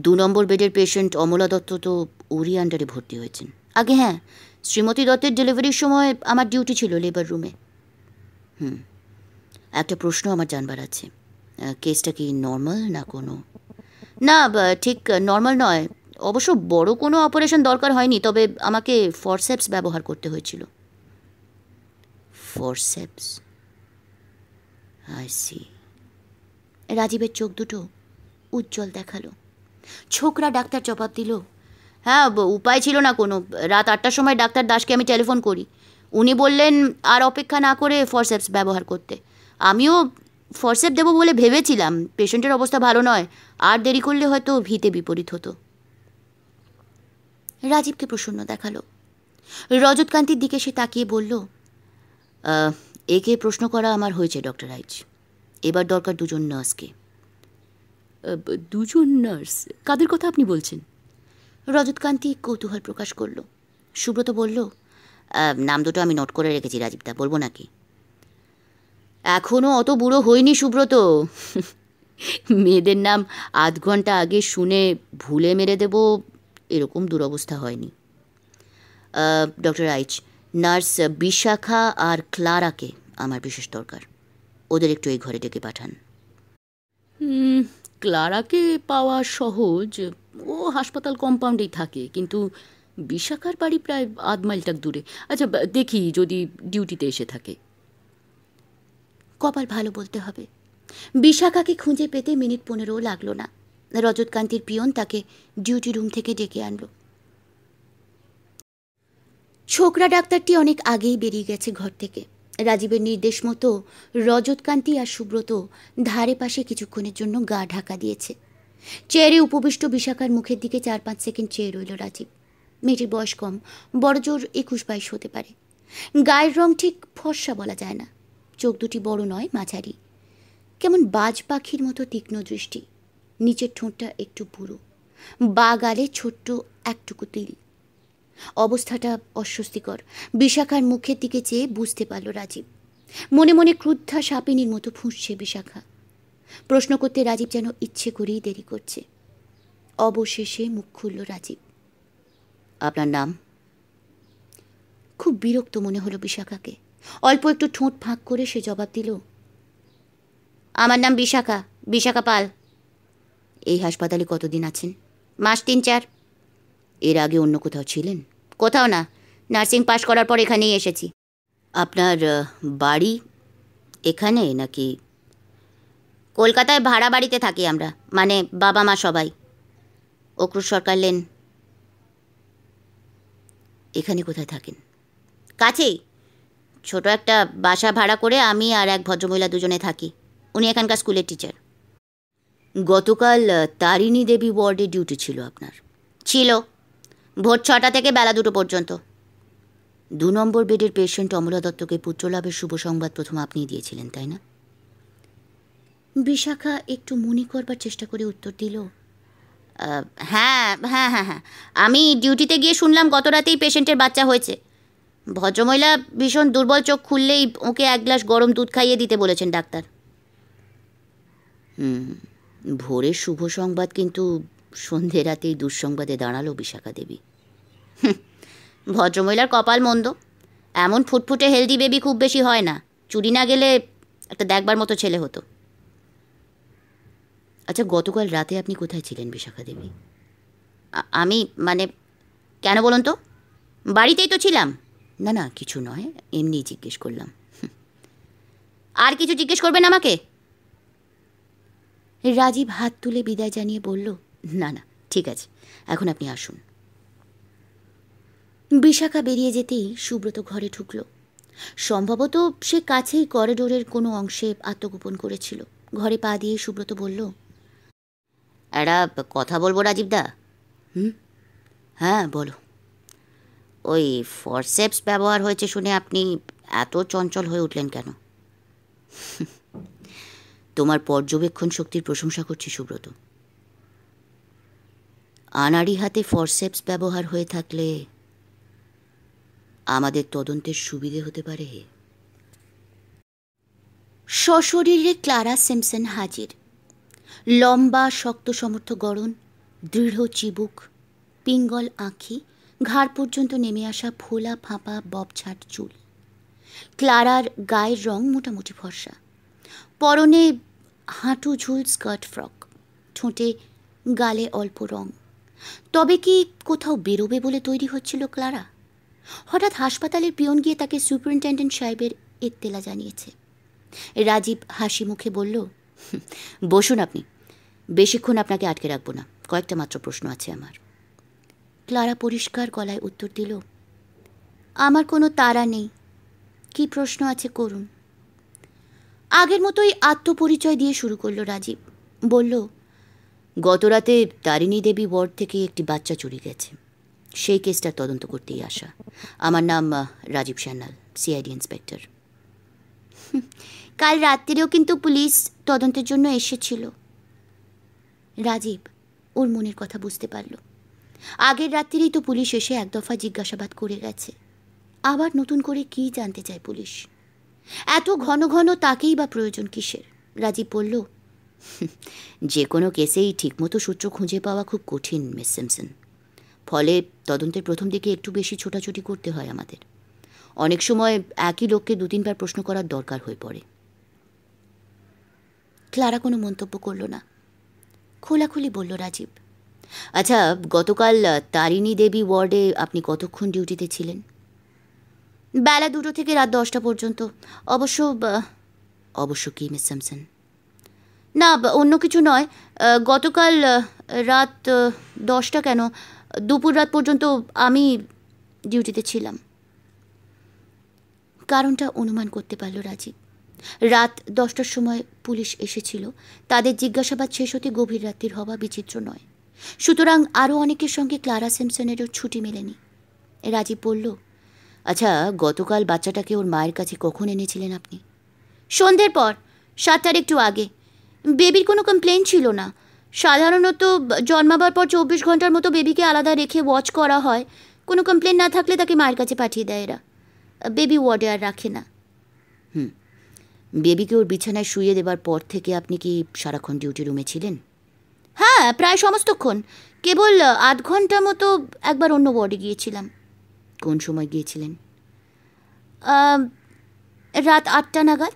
দু নম্বর বেডের পেশেন্ট অমলা দত্ত তো ওরই আন্ডারে ভর্তি হয়েছেন আগে হ্যাঁ শ্রীমতী দত্তের ডেলিভারির সময় আমার ডিউটি ছিল লেবার রুমে হুম একটা প্রশ্ন আমার জানবার আছে কেসটা কি নর্মাল না কোনো না ঠিক নর্মাল নয় অবশ্য বড় কোনো অপারেশন দরকার হয়নি তবে আমাকে ফরসেপস ব্যবহার করতে হয়েছিল ফরসেপস আই সি রাজীবের চোখ দুটো উজ্জ্বল দেখালো ছোকরা ডাক্তার জবাব দিল হ্যাঁ উপায় ছিল না কোনো রাত আটটার সময় ডাক্তার দাসকে আমি টেলিফোন করি উনি বললেন আর অপেক্ষা না করে ফরসেপস ব্যবহার করতে আমিও ফরসেপ দেবো বলে ভেবেছিলাম পেশেন্টের অবস্থা ভালো নয় আর দেরি করলে হয়তো ভিতে বিপরীত হতো রাজীবকে প্রসন্ন দেখালো রজতকান্তির দিকে সে তাকিয়ে বলল একে প্রশ্ন করা আমার হয়েছে ডক্টর রাইজ এবার দরকার দুজন নার্সকে দুজন নার্স কাদের কথা আপনি বলছেন রজতকান্তি কৌতূহল প্রকাশ করল সুব্রত বলল নাম দুটো আমি নোট করে রেখেছি রাজীবদা বলবো নাকি এখনও অত বুড়ো হইনি সুব্রত *laughs* মেয়েদের নাম আধ ঘন্টা আগে শুনে ভুলে মেরে দেব এরকম দুরবস্থা হয়নি ডক্টর আইচ নার্স বিশাখা আর ক্লারাকে আমার বিশেষ দরকার ওদের একটু এই ঘরে ডেকে পাঠান ক্লারাকে পাওয়া সহজ ও হাসপাতাল কম্পাউন্ডেই থাকে কিন্তু বিশাখার বাড়ি প্রায় আধ মাইলটাক দূরে আচ্ছা দেখি যদি ডিউটিতে এসে থাকে কপাল ভালো বলতে হবে বিশাখাকে খুঁজে পেতে মিনিট পনেরো লাগলো না রজতকান্তির পিয়ন তাকে ডিউটি রুম থেকে ডেকে আনলো ছোকরা ডাক্তারটি অনেক আগেই বেরিয়ে গেছে ঘর থেকে রাজীবের নির্দেশ মতো রজতকান্তি আর সুব্রত ধারে পাশে কিছুক্ষণের জন্য গা ঢাকা দিয়েছে চেয়ারে উপবিষ্ট বিশাখার মুখের দিকে চার পাঁচ সেকেন্ড চেয়ে রইল রাজীব মেয়েটির বয়স কম বড়জোর একুশ বাইশ হতে পারে গায়ের রং ঠিক ফর্সা বলা যায় না চোখ দুটি বড় নয় মাঝারি কেমন বাজ পাখির মতো তীক্ষ্ণ দৃষ্টি নিচের ঠোঁটটা একটু বুড়ো বা গালে ছোট্ট একটুকু তিল অবস্থাটা অস্বস্তিকর বিশাখার মুখের দিকে চেয়ে বুঝতে পারল রাজীব মনে মনে ক্রুদ্ধা সাপিনীর মতো ফুঁসছে বিশাখা প্রশ্ন করতে রাজীব যেন ইচ্ছে করেই দেরি করছে অবশেষে মুখ খুলল রাজীব আপনার নাম খুব বিরক্ত মনে হলো বিশাখাকে অল্প একটু ঠোঁট ফাঁক করে সে জবাব দিল আমার নাম বিশাখা বিশাখা পাল এই হাসপাতালে কতদিন আছেন মাস তিন চার এর আগে অন্য কোথাও ছিলেন কোথাও না নার্সিং পাশ করার পর এখানেই এসেছি আপনার বাড়ি এখানে নাকি কলকাতায় ভাড়া বাড়িতে থাকি আমরা মানে বাবা মা সবাই অক্রুশ সরকার লেন এখানে কোথায় থাকেন কাছেই ছোট একটা বাসা ভাড়া করে আমি আর এক ভদ্রমহিলা দুজনে থাকি উনি এখানকার স্কুলের টিচার গতকাল তারিণী দেবী ওয়ার্ডে ডিউটি ছিল আপনার ছিল ভোর ছটা থেকে বেলা দুটো পর্যন্ত দু নম্বর বেডের পেশেন্ট অমলা দত্তকে পুত্রলাভের শুভ সংবাদ প্রথম আপনি দিয়েছিলেন তাই না বিশাখা একটু মনে করবার চেষ্টা করে উত্তর দিল হ্যাঁ হ্যাঁ হ্যাঁ হ্যাঁ আমি ডিউটিতে গিয়ে শুনলাম গত রাতেই পেশেন্টের বাচ্চা হয়েছে ভদ্রমহিলা ভীষণ দুর্বল চোখ খুললেই ওকে এক গ্লাস গরম দুধ খাইয়ে দিতে বলেছেন ডাক্তার হুম ভোরের শুভ সংবাদ কিন্তু সন্ধে রাতেই দুঃসংবাদে দাঁড়ালো বিশাখা দেবী ভদ্রমহিলার কপাল মন্দ এমন ফুটফুটে হেলদি বেবি খুব বেশি হয় না চুরি না গেলে একটা দেখবার মতো ছেলে হতো আচ্ছা গতকাল রাতে আপনি কোথায় ছিলেন বিশাখা দেবী আমি মানে কেন বলুন তো বাড়িতেই তো ছিলাম না না কিছু নয় এমনি জিজ্ঞেস করলাম আর কিছু জিজ্ঞেস করবেন আমাকে রাজীব হাত তুলে বিদায় জানিয়ে বলল না না ঠিক আছে এখন আপনি আসুন বিশাখা বেরিয়ে যেতেই সুব্রত ঘরে ঢুকল সম্ভবত সে কাছেই করিডোরের কোনো অংশে আত্মগোপন করেছিল ঘরে পা দিয়ে সুব্রত বলল এরা কথা বলবো রাজীবদা হুম হ্যাঁ বলো ওই ফরসেপস ব্যবহার হয়েছে শুনে আপনি এত চঞ্চল হয়ে উঠলেন কেন তোমার পর্যবেক্ষণ শক্তির প্রশংসা করছি সুব্রত আনাড়ি হাতে ফরসেপস ব্যবহার হয়ে থাকলে আমাদের তদন্তের সুবিধে হতে পারে হে সশরীরে ক্লারা সিমসন হাজির লম্বা শক্ত সমর্থ গড়ন দৃঢ় চিবুক পিঙ্গল আঁখি ঘাড় পর্যন্ত নেমে আসা ফোলা ফাঁপা ববছাট চুল ক্লারার গায়ের রং মোটামুটি ফর্সা পরনে হাঁটু ঝুল স্কার্ট ফ্রক ঠোঁটে গালে অল্প রং তবে কি কোথাও বেরোবে বলে তৈরি হচ্ছিল ক্লারা হঠাৎ হাসপাতালের পিয়ন গিয়ে তাকে সুপারিনটেন্ডেন্ট সাহেবের এত্তেলা জানিয়েছে রাজীব হাসি মুখে বলল বসুন আপনি বেশিক্ষণ আপনাকে আটকে রাখবো না কয়েকটা মাত্র প্রশ্ন আছে আমার ক্লারা পরিষ্কার গলায় উত্তর দিল আমার কোনো তারা নেই কি প্রশ্ন আছে করুন আগের মতোই আত্মপরিচয় দিয়ে শুরু করলো রাজীব বলল গতরাতে তারিণী দেবী ওয়ার্ড থেকে একটি বাচ্চা চুরি গেছে সেই কেসটা তদন্ত করতেই আসা আমার নাম রাজীব সান্যাল সিআইডি ইন্সপেক্টর কাল রাত্রেও কিন্তু পুলিশ তদন্তের জন্য এসেছিল রাজীব ওর মনের কথা বুঝতে পারল আগের রাত্রেই তো পুলিশ এসে এক দফা জিজ্ঞাসাবাদ করে গেছে আবার নতুন করে কি জানতে চায় পুলিশ এত ঘন ঘন তাকেই বা প্রয়োজন কিসের রাজীব বলল যে কোনো কেসেই ঠিকমতো সূত্র খুঁজে পাওয়া খুব কঠিন মিস স্যামসন ফলে তদন্তের প্রথম দিকে একটু বেশি ছোটাছুটি করতে হয় আমাদের অনেক সময় একই লোককে দু তিনবার প্রশ্ন করার দরকার হয়ে পড়ে ক্লারা কোনো মন্তব্য করল না খোলাখুলি বলল রাজীব আচ্ছা গতকাল তারিণী দেবী ওয়ার্ডে আপনি কতক্ষণ ডিউটিতে ছিলেন বেলা দুটো থেকে রাত দশটা পর্যন্ত অবশ্য অবশ্য কি মিস স্যামসন না অন্য কিছু নয় গতকাল রাত দশটা কেন দুপুর রাত পর্যন্ত আমি ডিউটিতে ছিলাম কারণটা অনুমান করতে পারল রাজীব রাত দশটার সময় পুলিশ এসেছিল তাদের জিজ্ঞাসাবাদ শেষ হতে গভীর রাত্রির হওয়া বিচিত্র নয় সুতরাং আরও অনেকের সঙ্গে ক্লারা স্যামসনেরও ছুটি মেলেনি রাজীব বলল আচ্ছা গতকাল বাচ্চাটাকে ওর মায়ের কাছে কখন এনেছিলেন আপনি সন্ধ্যের পর সাতটার একটু আগে বেবির কোনো কমপ্লেন ছিল না সাধারণত জন্মাবার পর চব্বিশ ঘন্টার মতো বেবিকে আলাদা রেখে ওয়াচ করা হয় কোনো কমপ্লেন না থাকলে তাকে মায়ের কাছে পাঠিয়ে দেয় এরা বেবি ওয়ার্ডে আর রাখে না হুম বেবিকে ওর বিছানায় শুয়ে দেবার পর থেকে আপনি কি সারাক্ষণ ডিউটি রুমে ছিলেন হ্যাঁ প্রায় সমস্তক্ষণ কেবল আধ ঘন্টা মতো একবার অন্য ওয়ার্ডে গিয়েছিলাম কোন সময় গিয়েছিলেন রাত আটটা নাগাদ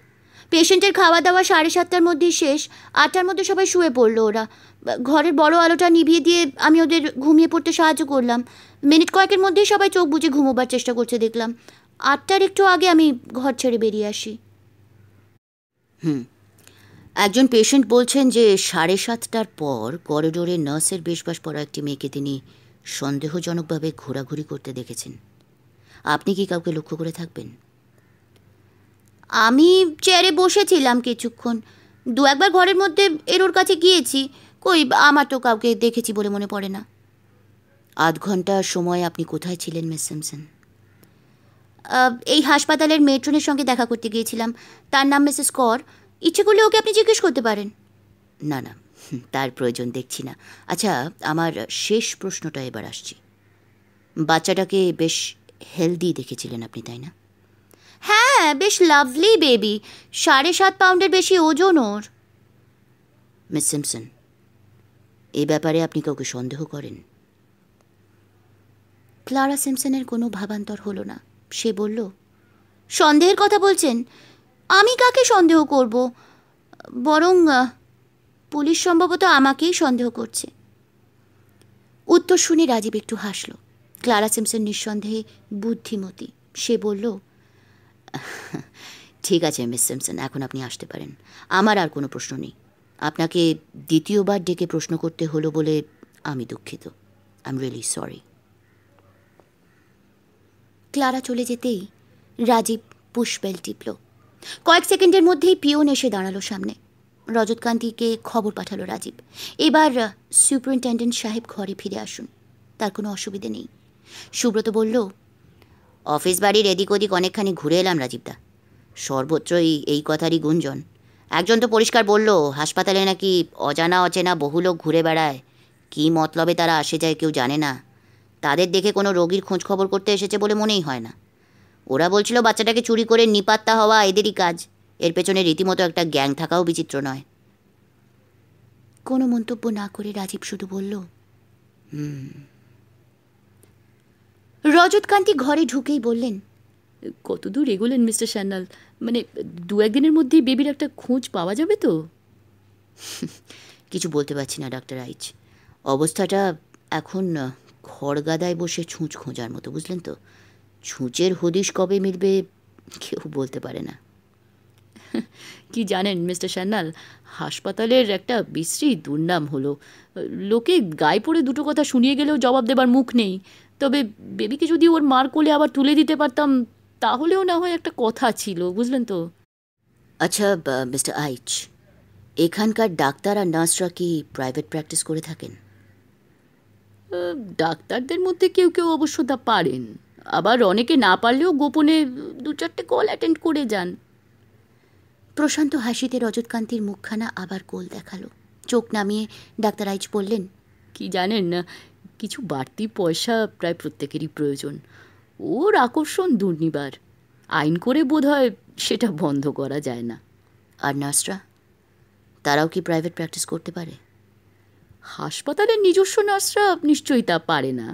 পেশেন্টের খাওয়া দাওয়া সাড়ে সাতটার মধ্যেই শেষ আটটার মধ্যে সবাই শুয়ে পড়লো ওরা ঘরের বড় আলোটা নিভিয়ে দিয়ে আমি ওদের ঘুমিয়ে পড়তে সাহায্য করলাম মিনিট কয়েকের মধ্যেই সবাই চোখ বুঝে ঘুমোবার চেষ্টা করছে দেখলাম আটটার একটু আগে আমি ঘর ছেড়ে বেরিয়ে আসি হুম একজন পেশেন্ট বলছেন যে সাড়ে সাতটার পর করিডোরে নার্সের বেশবাস পরা একটি মেয়েকে তিনি সন্দেহজনকভাবে ঘোরাঘুরি করতে দেখেছেন আপনি কি কাউকে লক্ষ্য করে থাকবেন আমি চেয়ারে বসেছিলাম কিছুক্ষণ দু একবার ঘরের মধ্যে এর ওর কাছে গিয়েছি কই আমার তো কাউকে দেখেছি বলে মনে পড়ে না আধ ঘন্টা সময় আপনি কোথায় ছিলেন মিস স্যামসন এই হাসপাতালের মেট্রনের সঙ্গে দেখা করতে গিয়েছিলাম তার নাম মিসেস কর ইচ্ছে করলে ওকে আপনি জিজ্ঞেস করতে পারেন না না তার প্রয়োজন দেখছি না আচ্ছা আমার শেষ প্রশ্নটা এবার আসছি বাচ্চাটাকে বেশ হেলদি দেখেছিলেন আপনি তাই না হ্যাঁ বেশ লাভলি বেবি সাড়ে সাত পাউন্ডের বেশি ওজন ওর মিস সিমসন এ ব্যাপারে আপনি কাউকে সন্দেহ করেন ক্লারা সিমসনের কোনো ভাবান্তর হলো না সে বলল সন্দেহের কথা বলছেন আমি কাকে সন্দেহ করব বরং পুলিশ সম্ভবত আমাকেই সন্দেহ করছে উত্তর শুনে রাজীব একটু হাসলো ক্লারা সিমসন নিঃসন্দেহে বুদ্ধিমতী সে বলল ঠিক আছে মিস সিমসন এখন আপনি আসতে পারেন আমার আর কোনো প্রশ্ন নেই আপনাকে দ্বিতীয়বার ডেকে প্রশ্ন করতে হলো বলে আমি দুঃখিত I am really sorry Clara চলে যেতেই রাজীব পুষ্পেল টিপল কয়েক সেকেন্ডের মধ্যেই পিওন এসে দাঁড়ালো সামনে রজতকান্তিকে খবর পাঠালো রাজীব এবার সুপারিনটেন্ডেন্ট সাহেব ঘরে ফিরে আসুন তার কোনো অসুবিধে নেই সুব্রত বলল অফিস বাড়ির এদিক ওদিক অনেকখানি ঘুরে এলাম রাজীবদা সর্বত্রই এই কথারই গুঞ্জন একজন তো পরিষ্কার বলল হাসপাতালে নাকি অজানা অচেনা বহু লোক ঘুরে বেড়ায় কি মতলবে তারা আসে যায় কেউ জানে না তাদের দেখে কোনো রোগীর খোঁজ খবর করতে এসেছে বলে মনেই হয় না ওরা বলছিল বাচ্চাটাকে চুরি করে নিপাত্তা হওয়া এদেরই কাজ এর পেছনে রীতিমতো একটা গ্যাং থাকাও বিচিত্র নয় কোনো মন্তব্য না করে রাজীব শুধু বলল হুম রজতকান্তি ঘরে ঢুকেই বললেন কত দূর এগোলেন মিস্টার সান্যাল মানে দু একদিনের মধ্যেই বেবির একটা খোঁজ পাওয়া যাবে তো *laughs* কিছু বলতে পারছি না ডাক্তার আইচ অবস্থাটা এখন খড়গাদায় বসে ছুঁচ খোঁজার মতো বুঝলেন তো ছুঁচের হদিশ কবে মিলবে কেউ বলতে পারে না *laughs* কি জানেন মিস্টার সান্যাল হাসপাতালের একটা বিশ্রী দুর্নাম হলো লোকে গায়ে পড়ে দুটো কথা শুনিয়ে গেলেও জবাব দেবার মুখ নেই তবে বেবিকে যদি ওর মার কোলে আবার তুলে দিতে পারতাম তাহলেও না হয় একটা কথা ছিল বুঝলেন তো আচ্ছা মিস্টার আইচ এখানকার ডাক্তার আর নার্সরা কি প্রাইভেট প্র্যাকটিস করে থাকেন ডাক্তারদের মধ্যে কেউ কেউ অবশ্য তা পারেন আবার অনেকে না পারলেও গোপনে দু চারটে কল অ্যাটেন্ড করে যান প্রশান্ত হাসিতে রজতকান্তির মুখখানা আবার কোল দেখালো চোখ নামিয়ে ডাক্তার আইচ বললেন কি জানেন না কিছু বাড়তি পয়সা প্রায় প্রত্যেকেরই প্রয়োজন ওর আকর্ষণ দুর্নিবার আইন করে বোধ হয় সেটা বন্ধ করা যায় না আর নার্সরা তারাও কি প্রাইভেট প্র্যাকটিস করতে পারে হাসপাতালের নিজস্ব নার্সরা নিশ্চয়ই তা পারে না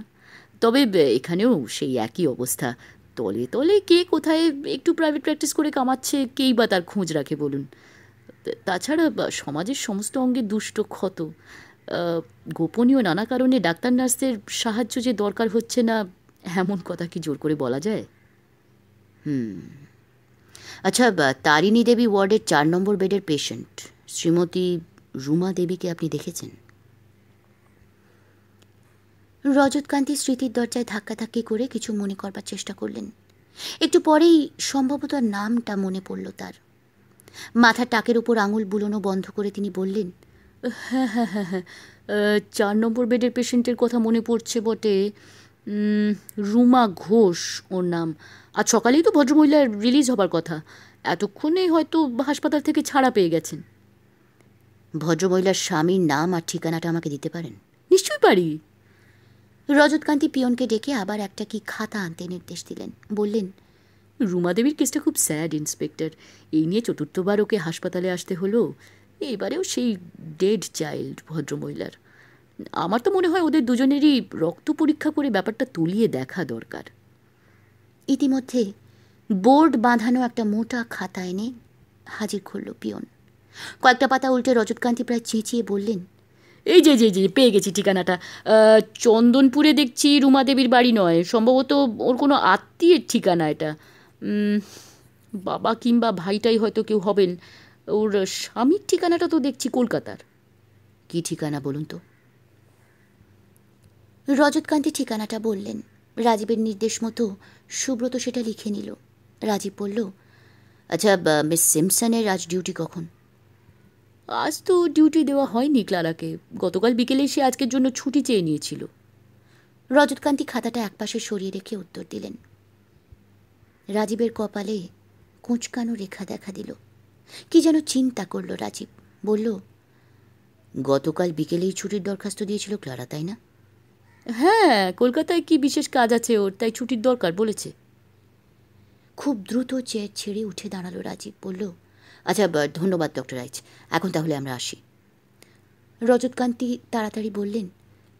তবে এখানেও সেই একই অবস্থা তলে তলে কে কোথায় একটু প্রাইভেট প্র্যাকটিস করে কামাচ্ছে কেই বা তার খোঁজ রাখে বলুন তাছাড়া সমাজের সমস্ত অঙ্গে দুষ্ট ক্ষত গোপনীয় নানা কারণে ডাক্তার নার্সদের সাহায্য যে দরকার হচ্ছে না এমন কথা কি জোর করে বলা যায় হুম আচ্ছা তারিণী দেবী ওয়ার্ডের চার নম্বর বেডের পেশেন্ট শ্রীমতী রুমা দেবীকে আপনি দেখেছেন রজতকান্তি স্মৃতির দরজায় ধাক্কি করে কিছু মনে করবার চেষ্টা করলেন একটু পরেই সম্ভবত নামটা মনে পড়ল তার মাথার টাকের উপর আঙুল বুলোনো বন্ধ করে তিনি বললেন হ্যাঁ হ্যাঁ হ্যাঁ হ্যাঁ চার নম্বর বেডের পেশেন্টের কথা মনে পড়ছে বটে রুমা ঘোষ ওর নাম আজ সকালেই তো ভদ্রমহিলার রিলিজ হবার কথা এতক্ষণে হয়তো হাসপাতাল থেকে ছাড়া পেয়ে গেছেন ভদ্রমহিলার স্বামীর নাম আর ঠিকানাটা আমাকে দিতে পারেন নিশ্চয়ই পারি রজতকান্তি পিয়নকে ডেকে আবার একটা কি খাতা আনতে নির্দেশ দিলেন বললেন রুমা দেবীর কেসটা খুব স্যাড ইন্সপেক্টর এই নিয়ে চতুর্থবার ওকে হাসপাতালে আসতে হলো এবারেও সেই ডেড চাইল্ড ভদ্রমহিলার আমার তো মনে হয় ওদের দুজনেরই রক্ত পরীক্ষা করে ব্যাপারটা তুলিয়ে দেখা দরকার ইতিমধ্যে বোর্ড বাঁধানো একটা মোটা খাতা এনে হাজির করল পিয়ন কয়েকটা পাতা উল্টে রজতকান্তি প্রায় চেঁচিয়ে বললেন এই যে যে যে পেয়ে গেছি ঠিকানাটা চন্দনপুরে দেখছি রুমা দেবীর বাড়ি নয় সম্ভবত ওর কোনো আত্মীয়ের ঠিকানা এটা বাবা কিংবা ভাইটাই হয়তো কেউ হবেন ওর স্বামীর ঠিকানাটা তো দেখছি কলকাতার কি ঠিকানা বলুন তো রজতকান্তি ঠিকানাটা বললেন রাজীবের নির্দেশ মতো সুব্রত সেটা লিখে নিল রাজীব বলল আচ্ছা মিস সিমসনের আজ ডিউটি কখন আজ তো ডিউটি দেওয়া হয়নি ক্লারাকে গতকাল বিকেলে সে আজকের জন্য ছুটি চেয়ে নিয়েছিল রজতকান্তি খাতাটা একপাশে সরিয়ে রেখে উত্তর দিলেন রাজীবের কপালে কুঁচকানো রেখা দেখা দিল কি যেন চিন্তা করল রাজীব বলল গতকাল বিকেলেই ছুটির দরখাস্ত দিয়েছিল ক্লারা তাই না হ্যাঁ কলকাতায় কি বিশেষ কাজ আছে ওর তাই ছুটির দরকার বলেছে খুব দ্রুত চেয়ার ছেড়ে উঠে দাঁড়ালো রাজীব বলল আচ্ছা ধন্যবাদ ডক্টর রাইচ এখন তাহলে আমরা আসি রজতকান্তি তাড়াতাড়ি বললেন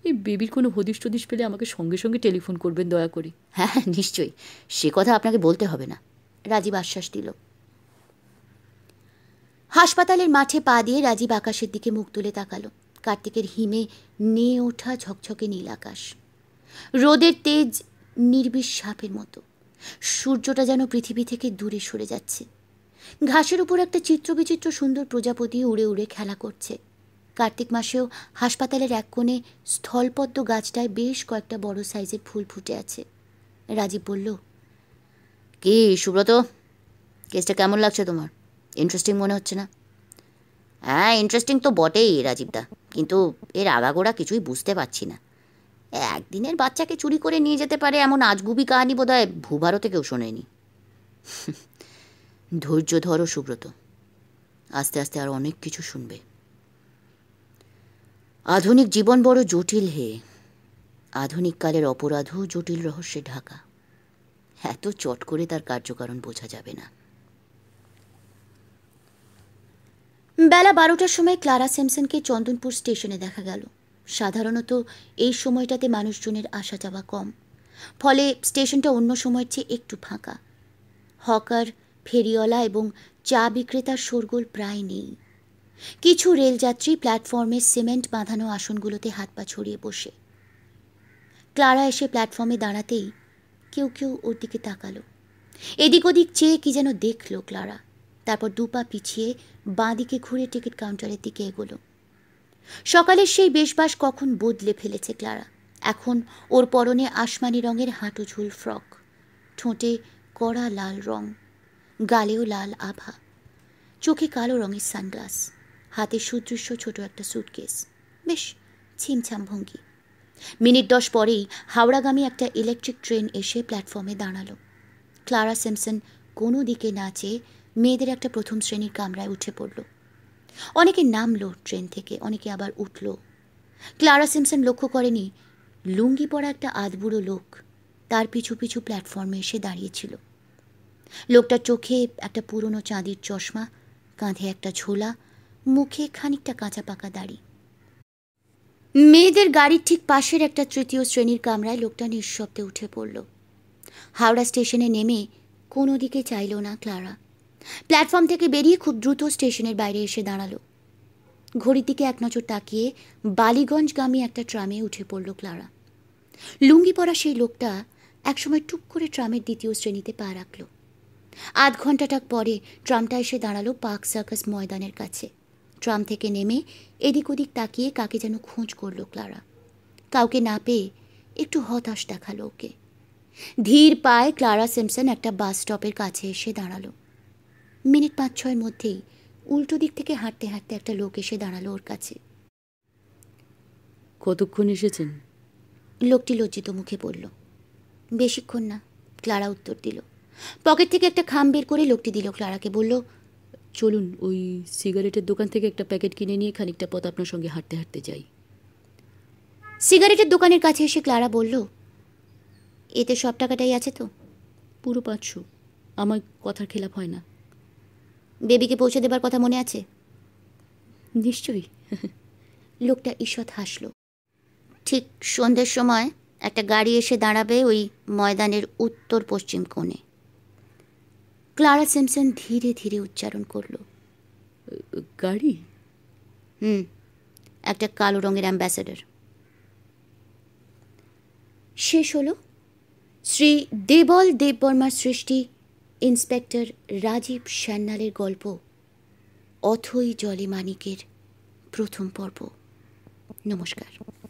এই বেবির কোনো হদিশ টদিশ পেলে আমাকে সঙ্গে সঙ্গে টেলিফোন করবেন দয়া করে হ্যাঁ, হ্যাঁ নিশ্চয়ই সে কথা আপনাকে বলতে হবে না রাজীব আশ্বাস দিল হাসপাতালের মাঠে পা দিয়ে রাজীব আকাশের দিকে মুখ তুলে তাকালো কার্তিকের হিমে নেয়ে ওঠা ঝকঝকে নীল আকাশ রোদের তেজ নির্বিষ সাপের মতো সূর্যটা যেন পৃথিবী থেকে দূরে সরে যাচ্ছে ঘাসের উপর একটা চিত্রবিচিত্র সুন্দর প্রজাপতি উড়ে উড়ে খেলা করছে কার্তিক মাসেও হাসপাতালের এক কোণে স্থলপদ্ম গাছটায় বেশ কয়েকটা বড় সাইজের ফুল ফুটে আছে রাজীব বলল কি সুব্রত কেসটা কেমন লাগছে তোমার ইন্টারেস্টিং মনে হচ্ছে না হ্যাঁ ইন্টারেস্টিং তো বটেই রাজীবদা কিন্তু এর আগাগোড়া কিছুই বুঝতে পারছি না একদিনের বাচ্চাকে চুরি করে নিয়ে যেতে পারে এমন আজগুবি কাহানি বোধ হয় ভূভারতে কেউ শোনেনি ধৈর্য ধরো সুব্রত আস্তে আস্তে আর অনেক কিছু শুনবে আধুনিক জীবন বড় জটিল হে আধুনিককালের অপরাধও জটিল রহস্যে ঢাকা এত চট করে তার কার্যকারণ বোঝা যাবে না বেলা বারোটার সময় ক্লারা স্যামসনকে চন্দনপুর স্টেশনে দেখা গেল সাধারণত এই সময়টাতে মানুষজনের আসা যাওয়া কম ফলে স্টেশনটা অন্য সময়ের চেয়ে একটু ফাঁকা হকার ফেরিওয়ালা এবং চা বিক্রেতার শোরগোল প্রায় নেই কিছু রেলযাত্রী প্ল্যাটফর্মে সিমেন্ট বাঁধানো আসনগুলোতে হাত পা ছড়িয়ে বসে ক্লারা এসে প্ল্যাটফর্মে দাঁড়াতেই কেউ কেউ ওর দিকে তাকালো এদিক ওদিক চেয়ে কি যেন দেখল ক্লারা তারপর দুপা পিছিয়ে বাঁদিকে ঘুরে টিকিট কাউন্টারের দিকে এগোলো সকালের সেই বেশবাস কখন বদলে ফেলেছে ক্লারা এখন ওর পরনে আসমানি রঙের হাঁটু ঝুল ফ্রক ঠোঁটে কড়া লাল রং গালেও লাল আভা চোখে কালো রঙের সানগ্লাস হাতে সুদৃশ্য ছোট একটা সুটকেস বেশ ছিমছাম ভঙ্গি মিনিট দশ পরেই হাওড়াগামী একটা ইলেকট্রিক ট্রেন এসে প্ল্যাটফর্মে দাঁড়ালো ক্লারা সিমসন কোনো দিকে না চেয়ে মেয়েদের একটা প্রথম শ্রেণীর কামরায় উঠে পড়ল অনেকে নামলো ট্রেন থেকে অনেকে আবার উঠল ক্লারা সিমসন লক্ষ্য করেনি লুঙ্গি পরা একটা আধবুড়ো লোক তার পিছু পিছু প্ল্যাটফর্মে এসে দাঁড়িয়েছিল লোকটার চোখে একটা পুরনো চাঁদির চশমা কাঁধে একটা ঝোলা মুখে খানিকটা কাঁচা পাকা দাড়ি মেয়েদের গাড়ির ঠিক পাশের একটা তৃতীয় শ্রেণীর কামরায় লোকটা নিঃশব্দে উঠে পড়ল হাওড়া স্টেশনে নেমে কোনো দিকে চাইল না ক্লারা প্ল্যাটফর্ম থেকে বেরিয়ে খুব দ্রুত স্টেশনের বাইরে এসে দাঁড়ালো ঘড়ির দিকে এক নজর তাকিয়ে বালিগঞ্জগামী একটা ট্রামে উঠে পড়ল ক্লারা লুঙ্গি পরা সেই লোকটা একসময় টুক করে ট্রামের দ্বিতীয় শ্রেণীতে পা রাখল আধ ঘন্টাটাক পরে ট্রামটা এসে দাঁড়ালো পার্ক সার্কাস ময়দানের কাছে ট্রাম থেকে নেমে এদিক ওদিক তাকিয়ে কাকে যেন খোঁজ করল ক্লারা কাউকে না পেয়ে একটু হতাশ দেখালো ওকে ধীর পায়ে ক্লারা সিমসন একটা বাস স্টপের কাছে এসে দাঁড়ালো মিনিট পাঁচ ছয়ের মধ্যেই উল্টো দিক থেকে হাঁটতে হাঁটতে একটা লোক এসে দাঁড়ালো ওর কাছে কতক্ষণ এসেছেন লোকটি লজ্জিত মুখে পড়ল বেশিক্ষণ না ক্লারা উত্তর দিল পকেট থেকে একটা খাম বের করে লোকটি দিল ক্লারাকে বলল চলুন ওই সিগারেটের দোকান থেকে একটা প্যাকেট কিনে নিয়ে খানিকটা পথ আপনার সঙ্গে হাঁটতে হাঁটতে যাই সিগারেটের দোকানের কাছে এসে ক্লারা বলল এতে সব টাকাটাই আছে তো পুরো পাঁচশো আমার কথার খেলাপ হয় না বেবিকে পৌঁছে দেবার কথা মনে আছে নিশ্চয়ই *laughs* লোকটা ঈষৎ হাসল ঠিক সন্ধ্যের সময় একটা গাড়ি এসে দাঁড়াবে ওই ময়দানের উত্তর পশ্চিম কোণে ক্লারা সিমসন ধীরে ধীরে উচ্চারণ করল গাড়ি হুম একটা কালো রঙের অ্যাম্বাসেডার শেষ হলো শ্রী দেবল দেববর্মার সৃষ্টি ইন্সপেক্টর রাজীব সান্যালের গল্প অথই জলে মানিকের প্রথম পর্ব নমস্কার